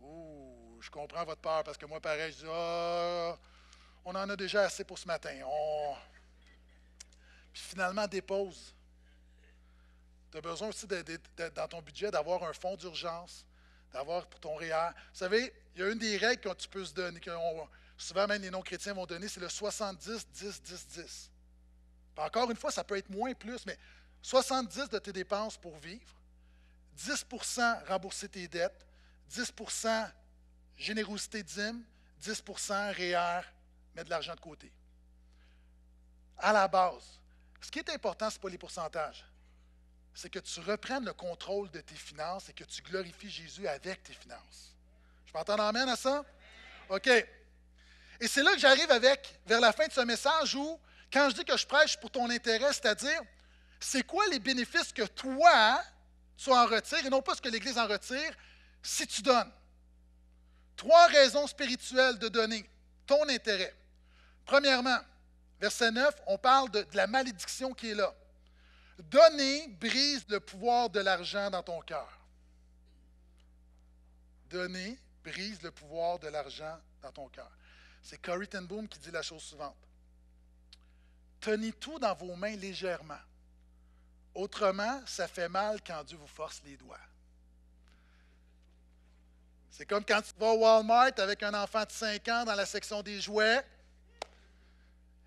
Ouh, je comprends votre peur parce que moi, pareil, je dis Ah, on en a déjà assez pour ce matin. Puis finalement, dépose. Tu as besoin aussi dans ton budget d'avoir un fonds d'urgence, d'avoir pour ton REER. Vous savez, il y a une des règles que tu peux se donner souvent même les non-chrétiens vont donner, c'est le 70, 10, 10, 10. Encore une fois, ça peut être moins, plus, mais 70 de tes dépenses pour vivre, 10 rembourser tes dettes, 10 générosité dîme, 10 REER, mettre de l'argent de côté. À la base, ce qui est important, ce n'est pas les pourcentages. C'est que tu reprennes le contrôle de tes finances et que tu glorifies Jésus avec tes finances. Je m'entends en à ça? OK. Et c'est là que j'arrive avec, vers la fin de ce message, où, quand je dis que je prêche pour ton intérêt, c'est-à-dire, c'est quoi les bénéfices que toi, tu en retires, et non pas ce que l'Église en retire, si tu donnes? Trois raisons spirituelles de donner ton intérêt. Premièrement, verset 9, on parle de, la malédiction qui est là. Donner brise le pouvoir de l'argent dans ton cœur. Donner brise le pouvoir de l'argent dans ton cœur. C'est Corrie Boom qui dit la chose suivante. Tenez tout dans vos mains légèrement. Autrement, ça fait mal quand Dieu vous force les doigts. C'est comme quand tu vas au Walmart avec un enfant de 5 ans dans la section des jouets.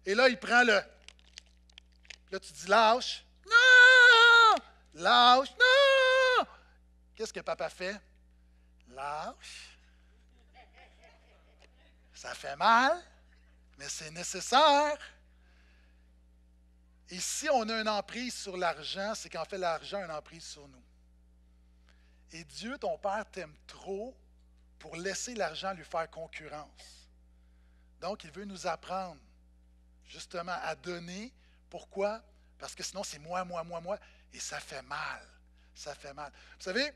Et là, il prend le. Là, tu dis lâche. Non! Lâche! Non! Qu'est-ce que papa fait? Lâche. Ça fait mal, mais c'est nécessaire. Et si on a une emprise sur l'argent, c'est qu'en fait, l'argent a une emprise sur nous. Et Dieu, ton Père, t'aime trop pour laisser l'argent lui faire concurrence. Donc, il veut nous apprendre justement à donner. Pourquoi? Parce que sinon, c'est moi, moi, moi, moi. Et ça fait mal. Ça fait mal. Vous savez,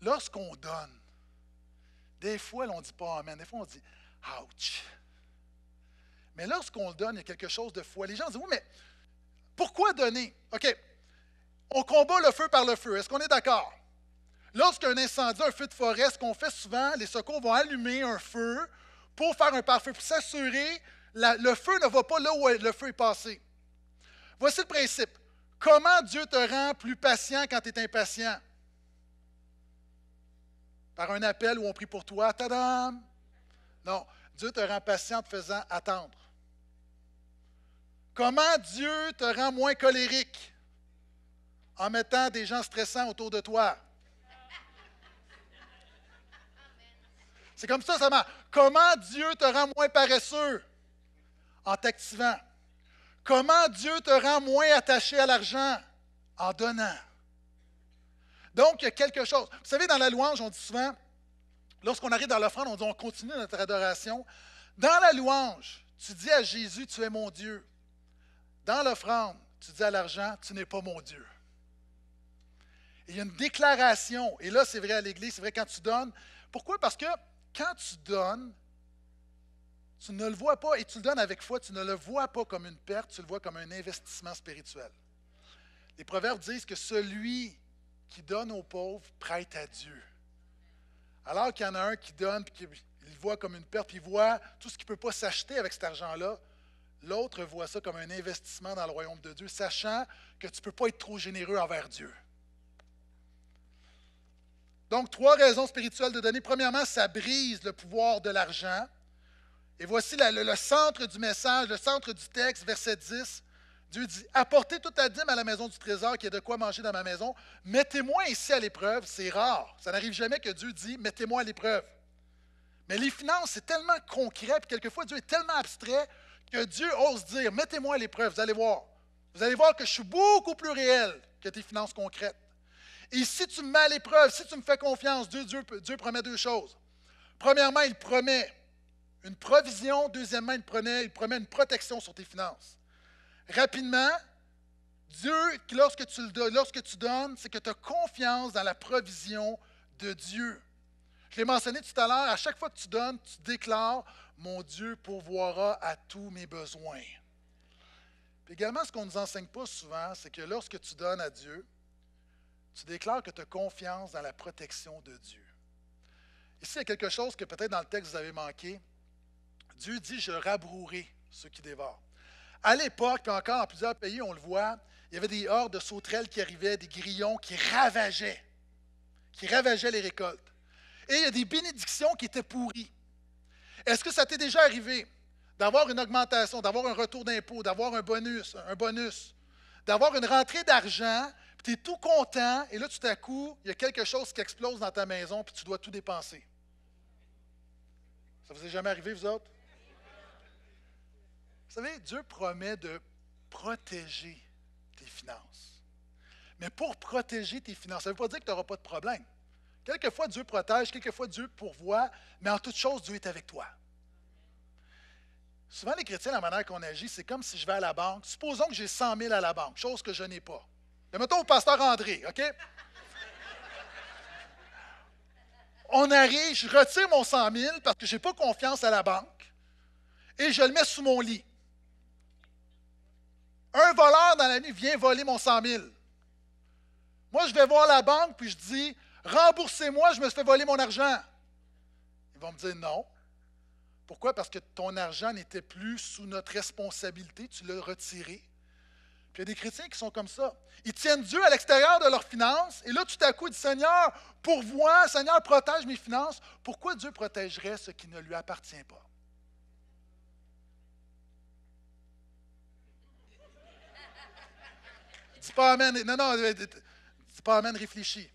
lorsqu'on donne, des fois, on ne dit pas Amen. Des fois, on dit Ouch. Mais lorsqu'on le donne, il y a quelque chose de foi. Les gens disent Oui, mais pourquoi donner OK. On combat le feu par le feu. Est-ce qu'on est, d'accord Lorsqu'un incendie, un feu de forêt, ce qu'on fait souvent, les secours vont allumer un feu pour faire un pare-feu, pour s'assurer que le feu ne va pas là où le feu est passé. Voici le principe. Comment Dieu te rend plus patient quand tu es impatient? Par un appel où on prie pour toi, tadam! Non, Dieu te rend patient en te faisant attendre. Comment Dieu te rend moins colérique? En mettant des gens stressants autour de toi. C'est comme ça ça marche. Comment Dieu te rend moins paresseux? En t'activant. Comment Dieu te rend moins attaché à l'argent? En donnant. Donc, il y a quelque chose. Vous savez, dans la louange, on dit souvent, lorsqu'on arrive dans l'offrande, on dit on continue notre adoration. Dans la louange, tu dis à Jésus, tu es mon Dieu. Dans l'offrande, tu dis à l'argent, tu n'es pas mon Dieu. il y a une déclaration. Et là, c'est vrai à l'Église, c'est vrai quand tu donnes. Pourquoi? Parce que quand tu donnes, tu ne le vois pas et tu le donnes avec foi, tu ne le vois pas comme une perte, tu le vois comme un investissement spirituel. Les proverbes disent que celui qui donne aux pauvres prête à Dieu. Alors qu'il y en a un qui donne, puis il voit comme une perte, puis il voit tout ce qui ne peut pas s'acheter avec cet argent-là, l'autre voit ça comme un investissement dans le royaume de Dieu, sachant que tu ne peux pas être trop généreux envers Dieu. Donc, trois raisons spirituelles de donner. Premièrement, ça brise le pouvoir de l'argent. Et voici le, le centre du message, le centre du texte, verset 10. Dieu dit, apportez toute la dîme à la maison du trésor qu'il y a de quoi manger dans ma maison. Mettez-moi ici à l'épreuve. C'est rare. Ça n'arrive jamais que Dieu dit, mettez-moi à l'épreuve. Mais les finances, c'est tellement concret, puis quelquefois Dieu est tellement abstrait que Dieu ose dire, mettez-moi à l'épreuve, vous allez voir. Vous allez voir que je suis beaucoup plus réel que tes finances concrètes. Et si tu me mets à l'épreuve, si tu me fais confiance, Dieu, promet deux choses. Premièrement, il promet une provision. Deuxièmement, il, il promet une protection sur tes finances rapidement, Dieu, lorsque tu, lorsque tu donnes, c'est que tu as confiance dans la provision de Dieu. Je l'ai mentionné tout à l'heure, à chaque fois que tu donnes, tu déclares Mon Dieu pourvoira à tous mes besoins. également, ce qu'on ne nous enseigne pas souvent, c'est que lorsque tu donnes à Dieu, tu déclares que tu as confiance dans la protection de Dieu. Ici, il y a quelque chose que peut-être dans le texte vous avez manqué. Dieu dit Je rabrouerai ceux qui dévorent. À l'époque, encore en plusieurs pays, on le voit, il y avait des hordes de sauterelles qui arrivaient, des grillons qui ravageaient, qui ravageaient les récoltes. Et il y a des bénédictions qui étaient pourries. Est-ce que ça t'est déjà arrivé d'avoir une augmentation, d'avoir un retour d'impôt, d'avoir un bonus, un bonus, d'avoir une rentrée d'argent, puis tu es tout content, et là, tout à coup, il y a quelque chose qui explose dans ta maison, puis tu dois tout dépenser? Ça vous est jamais arrivé, vous autres? Vous savez, Dieu promet de protéger tes finances. Mais pour protéger tes finances, ça ne veut pas dire que tu n'auras pas de problème. Quelquefois, Dieu protège, quelquefois, Dieu pourvoit, mais en toute chose, Dieu est avec toi. Souvent, les chrétiens, la manière qu'on agit, c'est comme si je vais à la banque. Supposons que j'ai 100 000 à la banque, chose que je n'ai pas. Mais mettons au pasteur André, OK? On arrive, je retire mon 100 000 parce que je n'ai pas confiance à la banque et je le mets sous mon lit. Un voleur dans la nuit vient voler mon 100 000. Moi, je vais voir la banque puis je dis Remboursez-moi, je me fais voler mon argent. Ils vont me dire non. Pourquoi? Parce que ton argent n'était plus sous notre responsabilité, tu l'as retiré. Puis il y a des chrétiens qui sont comme ça. Ils tiennent Dieu à l'extérieur de leurs finances, et là, tout à coup, ils disent Seigneur, pourvois, Seigneur, protège mes finances. Pourquoi Dieu protégerait ce qui ne lui appartient pas? Dis pas Amen. Non, non, pas euh, Amen, réfléchis.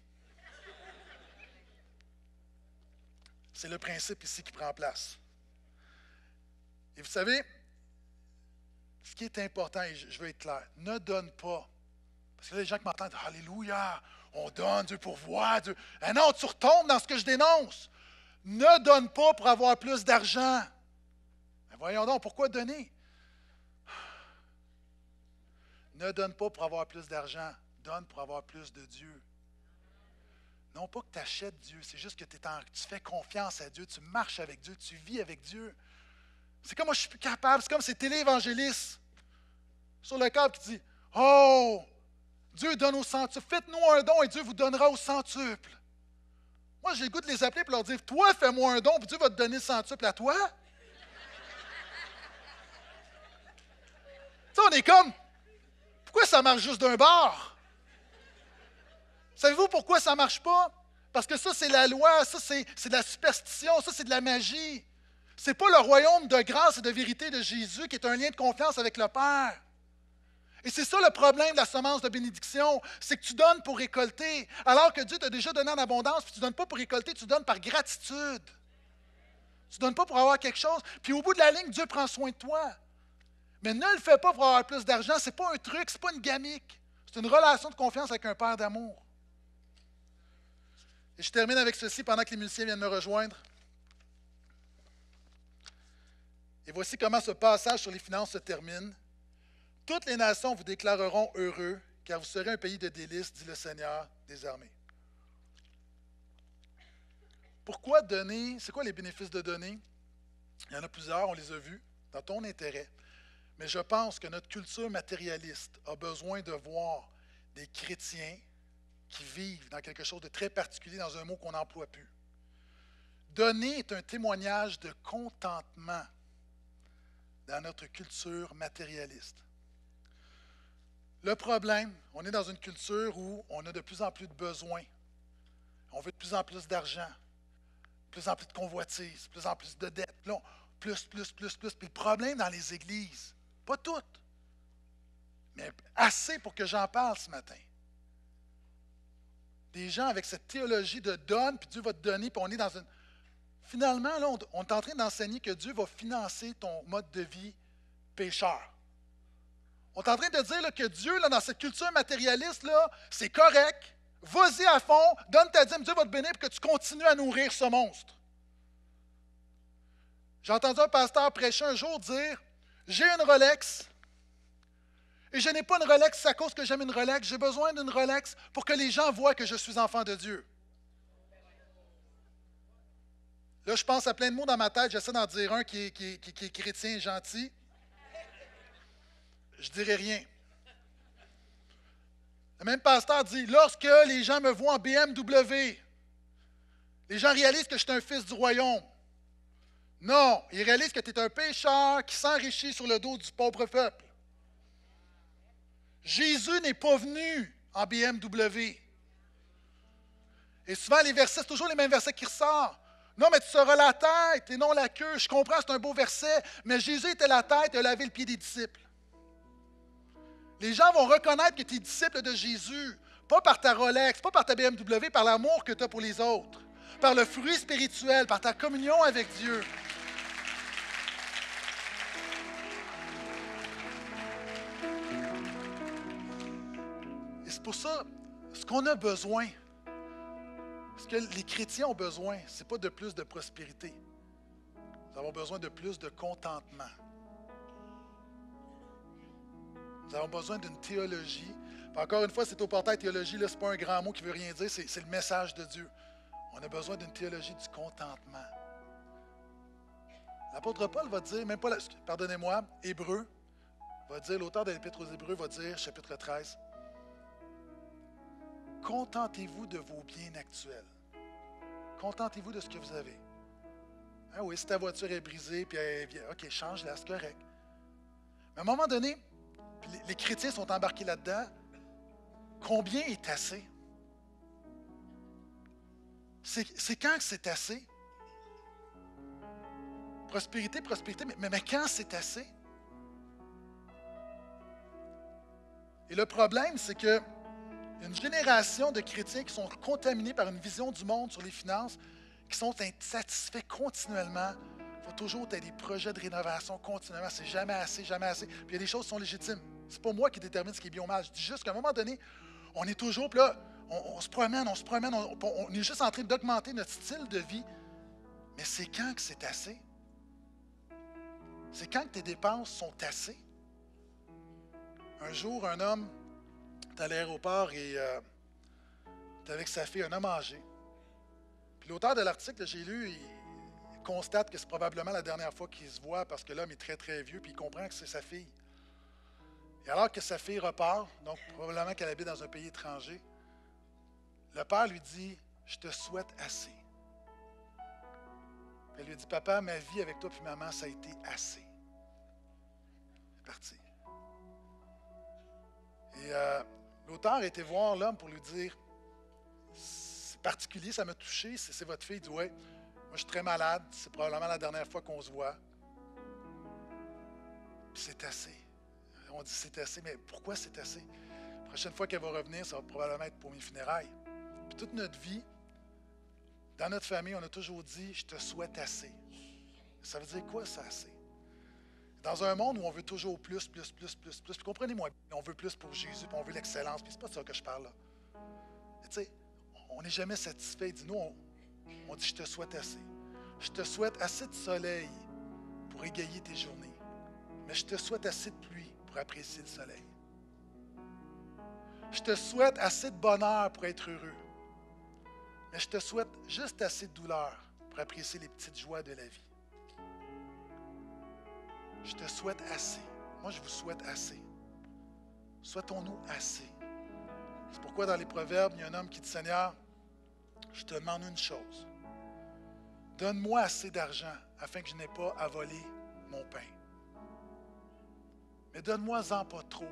C'est le principe ici qui prend place. Et vous savez, ce qui est important, et je veux être clair, ne donne pas. Parce que là, les gens qui m'entendent, Alléluia, on donne, Dieu voir, Dieu. Ah non, tu retombes dans ce que je dénonce. Ne donne pas pour avoir plus d'argent. Ben, voyons donc, pourquoi donner? Ne donne pas pour avoir plus d'argent, donne pour avoir plus de Dieu. Non pas que tu achètes Dieu, c'est juste que tu fais confiance à Dieu, tu marches avec Dieu, tu vis avec Dieu. C'est comme moi, je suis plus capable, c'est comme ces télé-évangélistes sur le câble qui dit Oh, Dieu donne au centuple, faites-nous un don et Dieu vous donnera au centuple. Moi, j'ai le goût de les appeler et leur dire Toi, fais-moi un don, puis Dieu va te donner le centuple à toi. tu sais, on est comme pourquoi ça marche juste d'un bord? Savez-vous pourquoi ça ne marche pas? Parce que ça, c'est la loi, ça, c'est de la superstition, ça, c'est de la magie. Ce n'est pas le royaume de grâce et de vérité de Jésus qui est un lien de confiance avec le Père. Et c'est ça le problème de la semence de bénédiction, c'est que tu donnes pour récolter, alors que Dieu t'a déjà donné en abondance, puis tu ne donnes pas pour récolter, tu donnes par gratitude. Tu ne donnes pas pour avoir quelque chose, puis au bout de la ligne, Dieu prend soin de toi. Mais ne le fais pas pour avoir plus d'argent. Ce n'est pas un truc, ce n'est pas une gamique. C'est une relation de confiance avec un père d'amour. Et je termine avec ceci pendant que les musiciens viennent me rejoindre. Et voici comment ce passage sur les finances se termine. Toutes les nations vous déclareront heureux, car vous serez un pays de délices, dit le Seigneur des armées. Pourquoi donner C'est quoi les bénéfices de donner Il y en a plusieurs, on les a vus, dans ton intérêt. Mais je pense que notre culture matérialiste a besoin de voir des chrétiens qui vivent dans quelque chose de très particulier, dans un mot qu'on n'emploie plus. Donner est un témoignage de contentement dans notre culture matérialiste. Le problème, on est dans une culture où on a de plus en plus de besoins. On veut de plus en plus d'argent, de plus en plus de convoitises, de plus en plus de dettes, plus, plus, plus, plus. Puis le problème dans les églises, pas toutes, mais assez pour que j'en parle ce matin. Des gens avec cette théologie de donne, puis Dieu va te donner, puis on est dans une. Finalement, là, on est en train d'enseigner que Dieu va financer ton mode de vie pécheur. On est en train de dire que Dieu, là, dans cette culture matérialiste, là, c'est correct. Vas-y à fond, donne ta dîme, Dieu va te bénir pour que tu continues à nourrir ce monstre. J'ai entendu un pasteur prêcher un jour dire j'ai une Rolex. Et je n'ai pas une Rolex à cause que j'aime une Rolex. J'ai besoin d'une Rolex pour que les gens voient que je suis enfant de Dieu. Là, je pense à plein de mots dans ma tête. J'essaie d'en dire un qui est, chrétien et gentil. Je dirai rien. Le même pasteur dit Lorsque les gens me voient en BMW, les gens réalisent que je suis un fils du royaume. Non, il réalise que tu es un pécheur qui s'enrichit sur le dos du pauvre peuple. Jésus n'est pas venu en BMW. Et souvent, les versets, c'est toujours les mêmes versets qui ressortent. Non, mais tu seras la tête et non la queue. Je comprends, c'est un beau verset, mais Jésus était la tête et a lavé le pied des disciples. Les gens vont reconnaître que tu es disciple de Jésus, pas par ta Rolex, pas par ta BMW, par l'amour que tu as pour les autres, par le fruit spirituel, par ta communion avec Dieu. c'est pour ça, ce qu'on a besoin, ce que les chrétiens ont besoin, ce n'est pas de plus de prospérité. Nous avons besoin de plus de contentement. Nous avons besoin d'une théologie. encore une fois, c'est au portail théologie, ce n'est pas un grand mot qui veut rien dire, c'est le message de Dieu. On a besoin d'une théologie du contentement. L'apôtre Paul va dire, même pas, pardonnez-moi, Hébreu, va dire, l'auteur de l'Épître aux Hébreux va dire, chapitre 13, Contentez-vous de vos biens actuels. Contentez-vous de ce que vous avez. Ah oui, si ta voiture est brisée, puis elle vient, OK, change-la, c'est correct. Mais à un moment donné, les chrétiens sont embarqués là-dedans, combien est assez? C'est quand que c'est assez? Prospérité, prospérité, mais, mais quand c'est assez? Et le problème, c'est que il y une génération de chrétiens qui sont contaminés par une vision du monde sur les finances, qui sont insatisfaits continuellement. Il faut toujours as des projets de rénovation continuellement. C'est jamais assez, jamais assez. Puis il y a des choses qui sont légitimes. C'est pas moi qui détermine ce qui est bien ou mal. Je dis juste qu'à un moment donné, on est toujours, là, on, se promène, on se promène, on, on est juste en train d'augmenter notre style de vie. Mais c'est quand que c'est assez? C'est quand que tes dépenses sont assez? Un jour, un homme à l'aéroport et euh, avec sa fille, un homme âgé. Puis l'auteur de l'article, que j'ai lu, il constate que c'est probablement la dernière fois qu'il se voit parce que l'homme est très, très vieux, puis il comprend que c'est sa fille. Et alors que sa fille repart, donc probablement qu'elle habite dans un pays étranger, le père lui dit Je te souhaite assez. Elle lui dit Papa, ma vie avec toi puis maman, ça a été assez. C'est parti. Et euh, L'auteur était voir l'homme pour lui dire C'est particulier, ça m'a touché, c'est votre fille. Il dit Ouais, moi je suis très malade, c'est probablement la dernière fois qu'on se voit. Puis c'est assez. On dit c'est assez, mais pourquoi c'est assez La prochaine fois qu'elle va revenir, ça va probablement être pour mes funérailles. Puis toute notre vie, dans notre famille, on a toujours dit Je te souhaite assez. Ça veut dire quoi, ça, assez dans un monde où on veut toujours plus, plus, plus, plus, plus, comprenez-moi, on veut plus pour Jésus, puis on veut l'excellence, puis c'est pas de ça que je parle là. Tu sais, on n'est jamais satisfait. Dis-nous, on dit, je te souhaite assez. Je te souhaite assez de soleil pour égayer tes journées, mais je te souhaite assez de pluie pour apprécier le soleil. Je te souhaite assez de bonheur pour être heureux, mais je te souhaite juste assez de douleur pour apprécier les petites joies de la vie. Je te souhaite assez. Moi, je vous souhaite assez. Souhaitons-nous assez. C'est pourquoi dans les Proverbes, il y a un homme qui dit, Seigneur, je te demande une chose. Donne-moi assez d'argent afin que je n'ai pas à voler mon pain. Mais donne-moi-en pas trop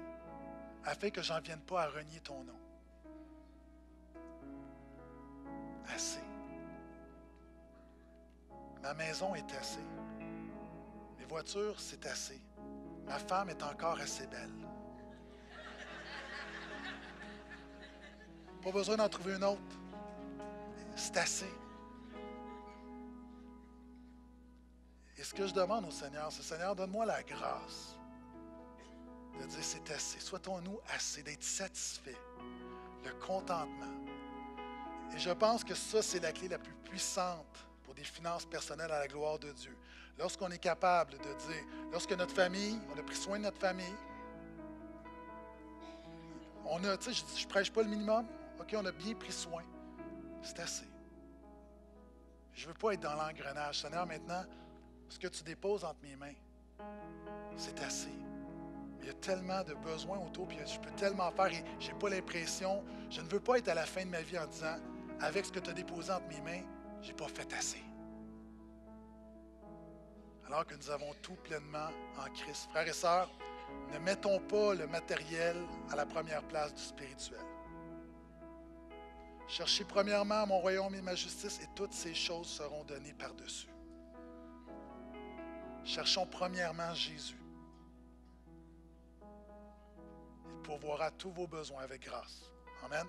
afin que j'en vienne pas à renier ton nom. Assez. Ma maison est assez voiture, c'est assez. Ma femme est encore assez belle. Pas besoin d'en trouver une autre. C'est assez. Et ce que je demande au Seigneur, c'est Seigneur, donne-moi la grâce de dire c'est assez. Souhaitons-nous assez, d'être satisfait, le contentement. Et je pense que ça, c'est la clé la plus puissante des finances personnelles à la gloire de Dieu. Lorsqu'on est capable de dire, lorsque notre famille, on a pris soin de notre famille, on a, tu sais, je ne prêche pas le minimum, OK, on a bien pris soin. C'est assez. Je ne veux pas être dans l'engrenage. Seigneur, maintenant, ce que tu déposes entre mes mains, c'est assez. Il y a tellement de besoins autour, puis je peux tellement faire et je n'ai pas l'impression, je ne veux pas être à la fin de ma vie en disant, avec ce que tu as déposé entre mes mains, j'ai pas fait assez. Alors que nous avons tout pleinement en Christ. Frères et sœurs, ne mettons pas le matériel à la première place du spirituel. Cherchez premièrement mon royaume et ma justice et toutes ces choses seront données par-dessus. Cherchons premièrement Jésus. Il pourvoira tous vos besoins avec grâce. Amen.